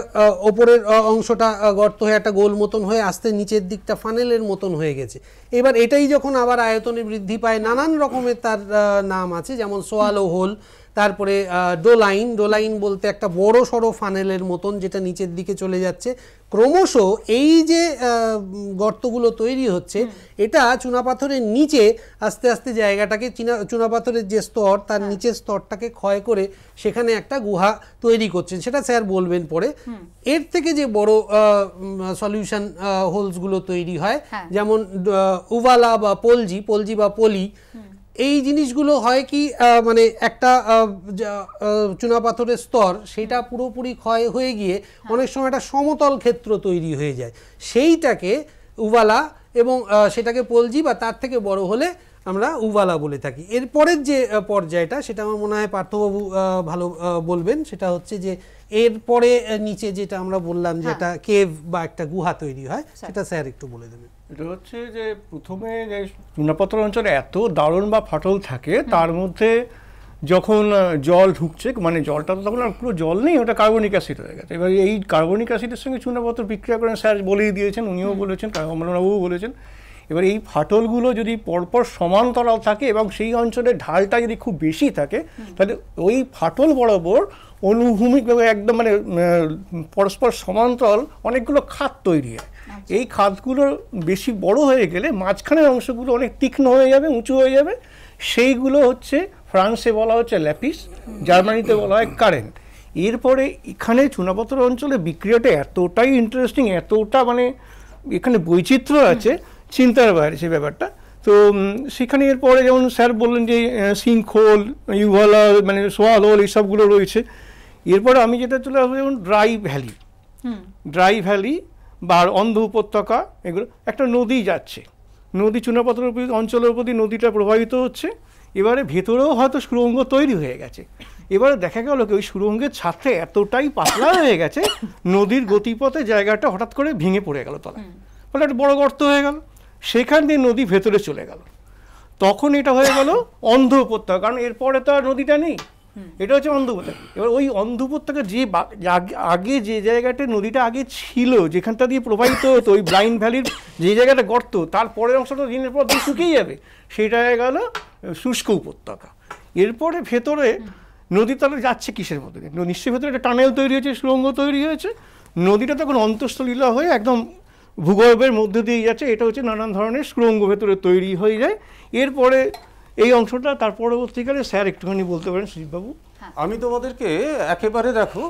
ওপরের অংশটা গর্ত হয়ে একটা গোল মতন হয়ে আসতে নিচের দিকটা ফানেলের মতন হয়ে গেছে এবার এটাই যখন আবার আয়তনে বৃদ্ধি পায় নানান রকমের তার নাম আছে যেমন সোয়ালো হোল তারপরে ডোলাইন ডোলাইন বলতে একটা বড় সড়ো ফানেলের মতন যেটা নিচের দিকে চলে যাচ্ছে ক্রমশ এই যে গর্তগুলো তৈরি হচ্ছে এটা চুনাপাথরের নিচে আস্তে আস্তে জায়গাটাকে চীনা চুনাপাথরের যে স্তর তার হ্যাঁ। নিচের স্তরটাকে ক্ষয় করে সেখানে একটা গুহা তৈরি করছেন সেটা স্যার বলবেন পরে এর থেকে যে বড় সলিউশন হোলসগুলো তৈরি হয় হ্যাঁ। যেমন উভালা বা পলজি পলজি বা পলি এই জিনিসগুলো হয় কি মানে একটা চুনাপাথরের স্তর সেটা পুরোপুরি ক্ষয় হয়ে গিয়ে হ্যাঁ। অনেক সময় একটা সমতল ক্ষেত্র তৈরি হয়ে যায় সেইটাকে উবালা এবং সেটাকে পলজি বা তার থেকে বড় হলে আমরা উবালা বলে থাকি এরপরের যে পর্যায়টা সেটা আমার মনে হয় পার্থবাবু ভালো বলবেন সেটা হচ্ছে যে এরপরে নিচে যেটা আমরা বললাম যে হ্যাঁ। একটা কেভ বা একটা গুহা তৈরি হয় সেটা স্যার একটু বলে দেবেন এটা হচ্ছে যে প্রথমে যে চুনাপত্র অঞ্চলে এত দারুণ বা ফাটল থাকে তার মধ্যে যখন জল ঢুকছে মানে জলটা তো তখন আর পুরো জল নেই ওটা কার্বনিক অ্যাসিড হয়ে গেছে এবার এই কার্বনিক অ্যাসিডের সঙ্গে চুনাপত্র বিক্রিয়া করেন স্যার বলেই দিয়েছেন উনিও বলেছেন কমলবাবুও বলেছেন এবার এই ফাটলগুলো যদি পরপর সমান্তরাল থাকে এবং সেই অঞ্চলে ঢালটা যদি খুব বেশি থাকে তাহলে ওই ফাটল বরাবর অনুভূমিকভাবে একদম মানে পরস্পর সমান্তরাল অনেকগুলো খাত তৈরি হয় এই খাদগুলো বেশি বড় হয়ে গেলে মাঝখানের অংশগুলো অনেক তীক্ষ্ণ হয়ে যাবে উঁচু হয়ে যাবে সেইগুলো হচ্ছে ফ্রান্সে বলা হচ্ছে ল্যাপিস জার্মানিতে বলা হয় কারেন্ট এরপরে এখানে চুনাপত্র অঞ্চলে বিক্রিয়াটা এতটাই ইন্টারেস্টিং এতটা মানে এখানে বৈচিত্র্য আছে চিন্তার বাইরে সে ব্যাপারটা তো সেখানে এরপরে যেমন স্যার বললেন যে সিঙ্কহোল ইউভালা মানে সোয়াল হোল এইসবগুলো রয়েছে এরপরে আমি যেটা চলে আসবো যেমন ড্রাই ভ্যালি ড্রাই ভ্যালি বা অন্ধ উপত্যকা এগুলো একটা নদী যাচ্ছে নদী চুনাপথর অঞ্চলের প্রতি নদীটা প্রবাহিত হচ্ছে এবারে ভেতরেও হয়তো সুরঙ্গ তৈরি হয়ে গেছে এবারে দেখা গেল কি ওই সুরঙ্গের ছাদটা এতটাই পাতলা হয়ে গেছে নদীর গতিপথে জায়গাটা হঠাৎ করে ভেঙে পড়ে গেল তলায় ফলে একটা বড় গর্ত হয়ে গেল সেখান দিয়ে নদী ভেতরে চলে গেল তখন এটা হয়ে গেল অন্ধ উপত্যকা কারণ এরপরে তো আর নদীটা নেই এটা হচ্ছে অন্ধপ্রতাপ এবার ওই অন্ধপ্রতাকে যে আগে যে জায়গাটা নদীটা আগে ছিল যেখানটা দিয়ে প্রবাহিত হতো ওই ব্লাইন্ড ভ্যালির যে জায়গাটা গর্ত তার পরের অংশটা দিনের পর দিয়ে শুকিয়ে যাবে হয়ে গেল শুষ্ক উপত্যকা এরপরে ভেতরে নদীতলে যাচ্ছে কিসের মধ্যে নিশ্চয়ই ভেতরে একটা টানেল তৈরি হয়েছে সুড়ঙ্গ তৈরি হয়েছে নদীটা তখন অন্তঃস্থলীলা হয়ে একদম ভূগর্ভের মধ্যে দিয়ে যাচ্ছে এটা হচ্ছে নানান ধরনের সুড়ঙ্গ ভেতরে তৈরি হয়ে যায় এরপরে এই অংশটা তার পরবর্তীকালে স্যার একটুখানি বলতে পারেন সুজিতবাবু হ্যাঁ। আমি তোমাদেরকে একেবারে দেখো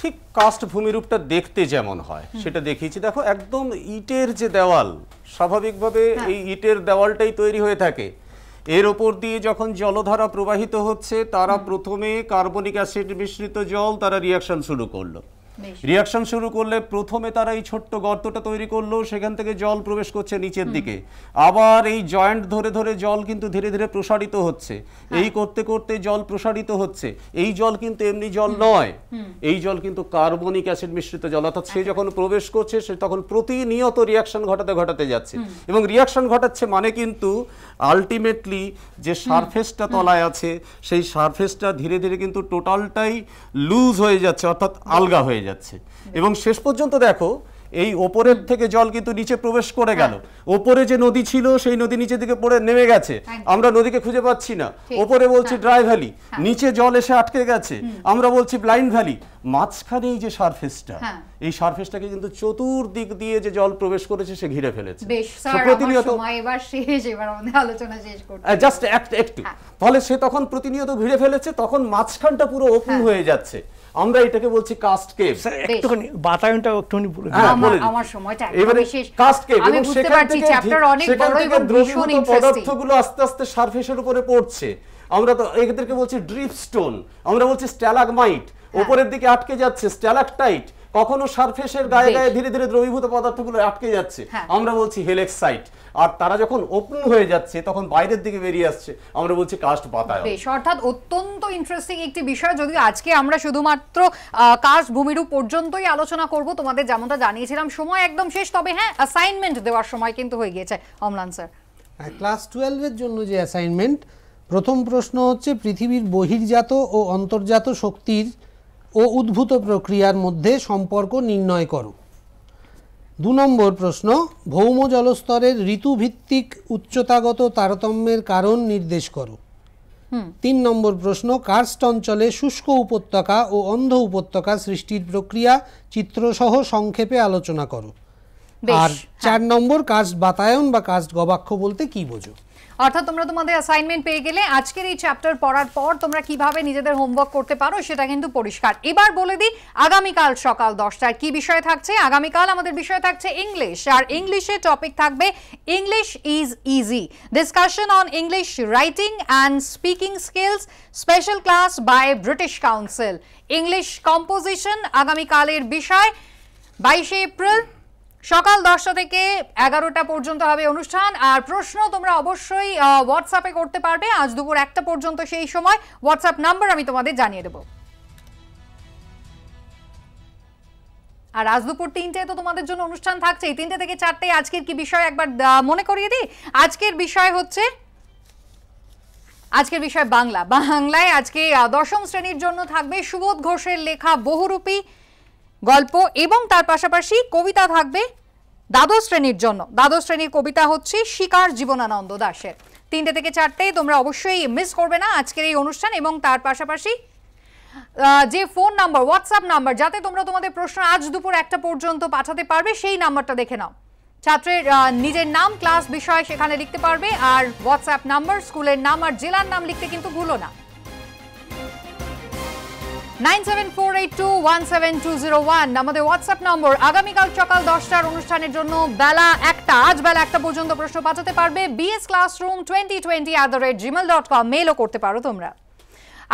ঠিক কাস্ট ভূমিরূপটা দেখতে যেমন হয় সেটা দেখিয়েছি দেখো একদম ইটের যে দেওয়াল স্বাভাবিকভাবে হ্যাঁ। এই ইটের দেওয়ালটাই তৈরি হয়ে থাকে এর ওপর দিয়ে যখন জলধারা প্রবাহিত হচ্ছে তারা প্রথমে কার্বনিক অ্যাসিড মিশ্রিত জল তারা রিয়াকশন শুরু করলো রিয়াকশন শুরু করলে প্রথমে তারা এই ছোট্ট গর্তটা তৈরি করলো সেখান থেকে জল প্রবেশ করছে নিচের দিকে আবার এই জয়েন্ট ধরে ধরে জল কিন্তু ধীরে ধীরে প্রসারিত হচ্ছে হ্যাঁ। এই করতে করতে জল প্রসারিত হচ্ছে এই জল কিন্তু এমনি জল নয় এই জল কিন্তু কার্বনিক অ্যাসিড মিশ্রিত জল অর্থাৎ সে আচ্ছা। যখন প্রবেশ করছে সে তখন প্রতিনিয়ত রিয়াকশন ঘটাতে ঘটাতে যাচ্ছে এবং রিয়াকশন ঘটাচ্ছে মানে কিন্তু আলটিমেটলি যে সারফেসটা তলায় আছে সেই সারফেসটা ধীরে ধীরে কিন্তু টোটালটাই লুজ হয়ে যাচ্ছে অর্থাৎ আলগা হয়ে যাচ্ছে যাচ্ছে এবং শেষ পর্যন্ত দেখো এই ওপরের থেকে জল কিন্তু নিচে প্রবেশ করে গেল হ্যাঁ। ওপরে যে নদী ছিল সেই নদী নিচের দিকে পড়ে নেমে গেছে আমরা নদীকে খুঁজে পাচ্ছি না ওপরে বলছি ড্রাই ভ্যালি নিচে জল এসে আটকে গেছে আমরা বলছি ব্লাইন্ড ভ্যালি মাঝখানে এই যে সারফেসটা হ্যাঁ। এই সারফেসটাকে কিন্তু চতুর্দিক দিয়ে যে জল প্রবেশ করেছে সে ঘিরে ফেলেছে প্রতিনিয়ত এবার শেষ এবার আলোচনা শেষ করতে জাস্ট হ্যাঁ, একটু ফলে সে তখন প্রতিনিয়ত ঘিরে ফেলেছে তখন মাঝখানটা পুরো ওপেন হয়ে যাচ্ছে আমরা এটাকে বলছি কাস্ট কেভ একটুখানি বাতায়নটা একটুখানি বলে দিই হ্যাঁ, আমার সময়টা একদম এবারে কাস্ট কেভ আমি বুঝতে পারছি চ্যাপ্টার অনেক বড় এবং ভীষণ পদার্থগুলো আস্তে আস্তে সারফেসের উপরে পড়ছে আমরা তো এদেরকে বলছি ড্রিপ আমরা বলছি স্ট্যালাগমাইট উপরের দিকে আটকে যাচ্ছে স্ট্যালাকটাইট কখনো সারফেসের গায়ে গায়ে ধীরে ধীরে দ্রবীভূত পদার্থগুলো আটকে যাচ্ছে হ্যাঁ। আমরা বলছি হেলেক্সাইট আর তারা যখন ওপেন হয়ে যাচ্ছে তখন বাইরের দিকে বেরিয়ে আসছে আমরা বলছি কাস্ট বাতায়ন বেশ অর্থাৎ অত্যন্ত ইন্টারেস্টিং একটি বিষয় যদিও আজকে আমরা শুধুমাত্র কাস্ট ভূমিরূপ পর্যন্তই আলোচনা করব তোমাদের যেমনটা জানিয়েছিলাম সময় একদম শেষ তবে হ্যাঁ অ্যাসাইনমেন্ট দেওয়ার সময় কিন্তু হয়ে গিয়েছে অমলান স্যার ক্লাস টুয়েলভের জন্য যে অ্যাসাইনমেন্ট প্রথম প্রশ্ন হচ্ছে পৃথিবীর বহির্জাত ও অন্তর্জাত শক্তির ও উদ্ভূত প্রক্রিয়ার মধ্যে সম্পর্ক নির্ণয় করো দু নম্বর প্রশ্ন ভৌম জলস্তরের ঋতুভিত্তিক উচ্চতাগত তারতম্যের কারণ নির্দেশ করো তিন নম্বর প্রশ্ন কার্স্ট অঞ্চলে শুষ্ক উপত্যকা ও অন্ধ উপত্যকা সৃষ্টির প্রক্রিয়া চিত্রসহ সংক্ষেপে আলোচনা করো আর হ্যাঁ। চার নম্বর কার্স্ট বাতায়ন বা কার্স্ট গবাক্ষ বলতে কি বোঝো অর্থাৎ তোমরা তোমাদের অ্যাসাইনমেন্ট পেয়ে গেলে আজকের এই চ্যাপ্টার পড়ার পর তোমরা কিভাবে নিজেদের হোমওয়ার্ক করতে পারো সেটা কিন্তু পরিষ্কার এবার বলে দিই আগামীকাল সকাল দশটায় কি বিষয় থাকছে আগামীকাল আমাদের বিষয় থাকছে ইংলিশ আর ইংলিশে টপিক থাকবে English is easy discussion on English writing and speaking skills special class by British Council English composition আগামীকালের বিষয় বাইশে এপ্রিল সকাল দশটা থেকে এগারোটা পর্যন্ত হবে অনুষ্ঠান আর প্রশ্ন তোমরা অবশ্যই হোয়াটসঅ্যাপে করতে পারবে আজ দুপুর একটা পর্যন্ত সেই সময় হোয়াটসঅ্যাপ নাম্বার আমি তোমাদের জানিয়ে দেবো আর আজ দুপুর তিনটায় তো তোমাদের জন্য অনুষ্ঠান থাকছে এই তিনটে থেকে চারটে আজকের কি বিষয় একবার মনে করিয়ে দিই আজকের বিষয় হচ্ছে আজকের বিষয় বাংলা বাংলায় আজকে দশম শ্রেণীর জন্য থাকবে সুবোধ ঘোষের লেখা বহুরূপী গল্প এবং তার পাশাপাশি কবিতা থাকবে দ্বাদশ শ্রেণীর জন্য দ্বাদশ শ্রেণীর কবিতা হচ্ছে শিকার জীবনানন্দ দাসের তিনটে থেকে চারটে তোমরা অবশ্যই মিস করবে না আজকের এই অনুষ্ঠান এবং তার পাশাপাশি যে ফোন নাম্বার হোয়াটসঅ্যাপ নাম্বার যাতে তোমরা তোমাদের প্রশ্ন আজ দুপুর একটা পর্যন্ত পাঠাতে পারবে সেই নাম্বারটা দেখে নাও ছাত্রের নিজের নাম ক্লাস বিষয় সেখানে লিখতে পারবে আর হোয়াটসঅ্যাপ নাম্বার স্কুলের নাম আর জেলার নাম লিখতে কিন্তু ভুলো না 9748217201 আমাদের হোয়াটসঅ্যাপ নম্বর আগামীকাল সকাল দশটার অনুষ্ঠানের জন্য বেলা একটা আজ বেলা একটা পর্যন্ত প্রশ্ন পাঠাতে পারবে B S classroom twenty twenty at the rate Gmail dot করতে পারো তোমরা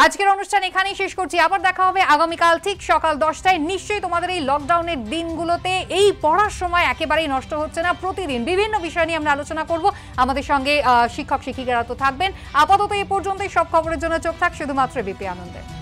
আজকের অনুষ্ঠান এখানেই শেষ করছি আবার দেখা হবে আগামীকাল ঠিক সকাল দশটায় নিশ্চয়ই তোমাদের এই লকডাউনের দিনগুলোতে এই পড়ার সময় একেবারেই নষ্ট হচ্ছে না প্রতিদিন বিভিন্ন বিষয় নিয়ে আমরা আলোচনা করব আমাদের সঙ্গে শিক্ষক শিক্ষিকারা তো থাকবেন আপাতত এই পর্যন্তই সব খবরের জন্য চোখ থাক শুধুমাত্র বিপি আনন্দের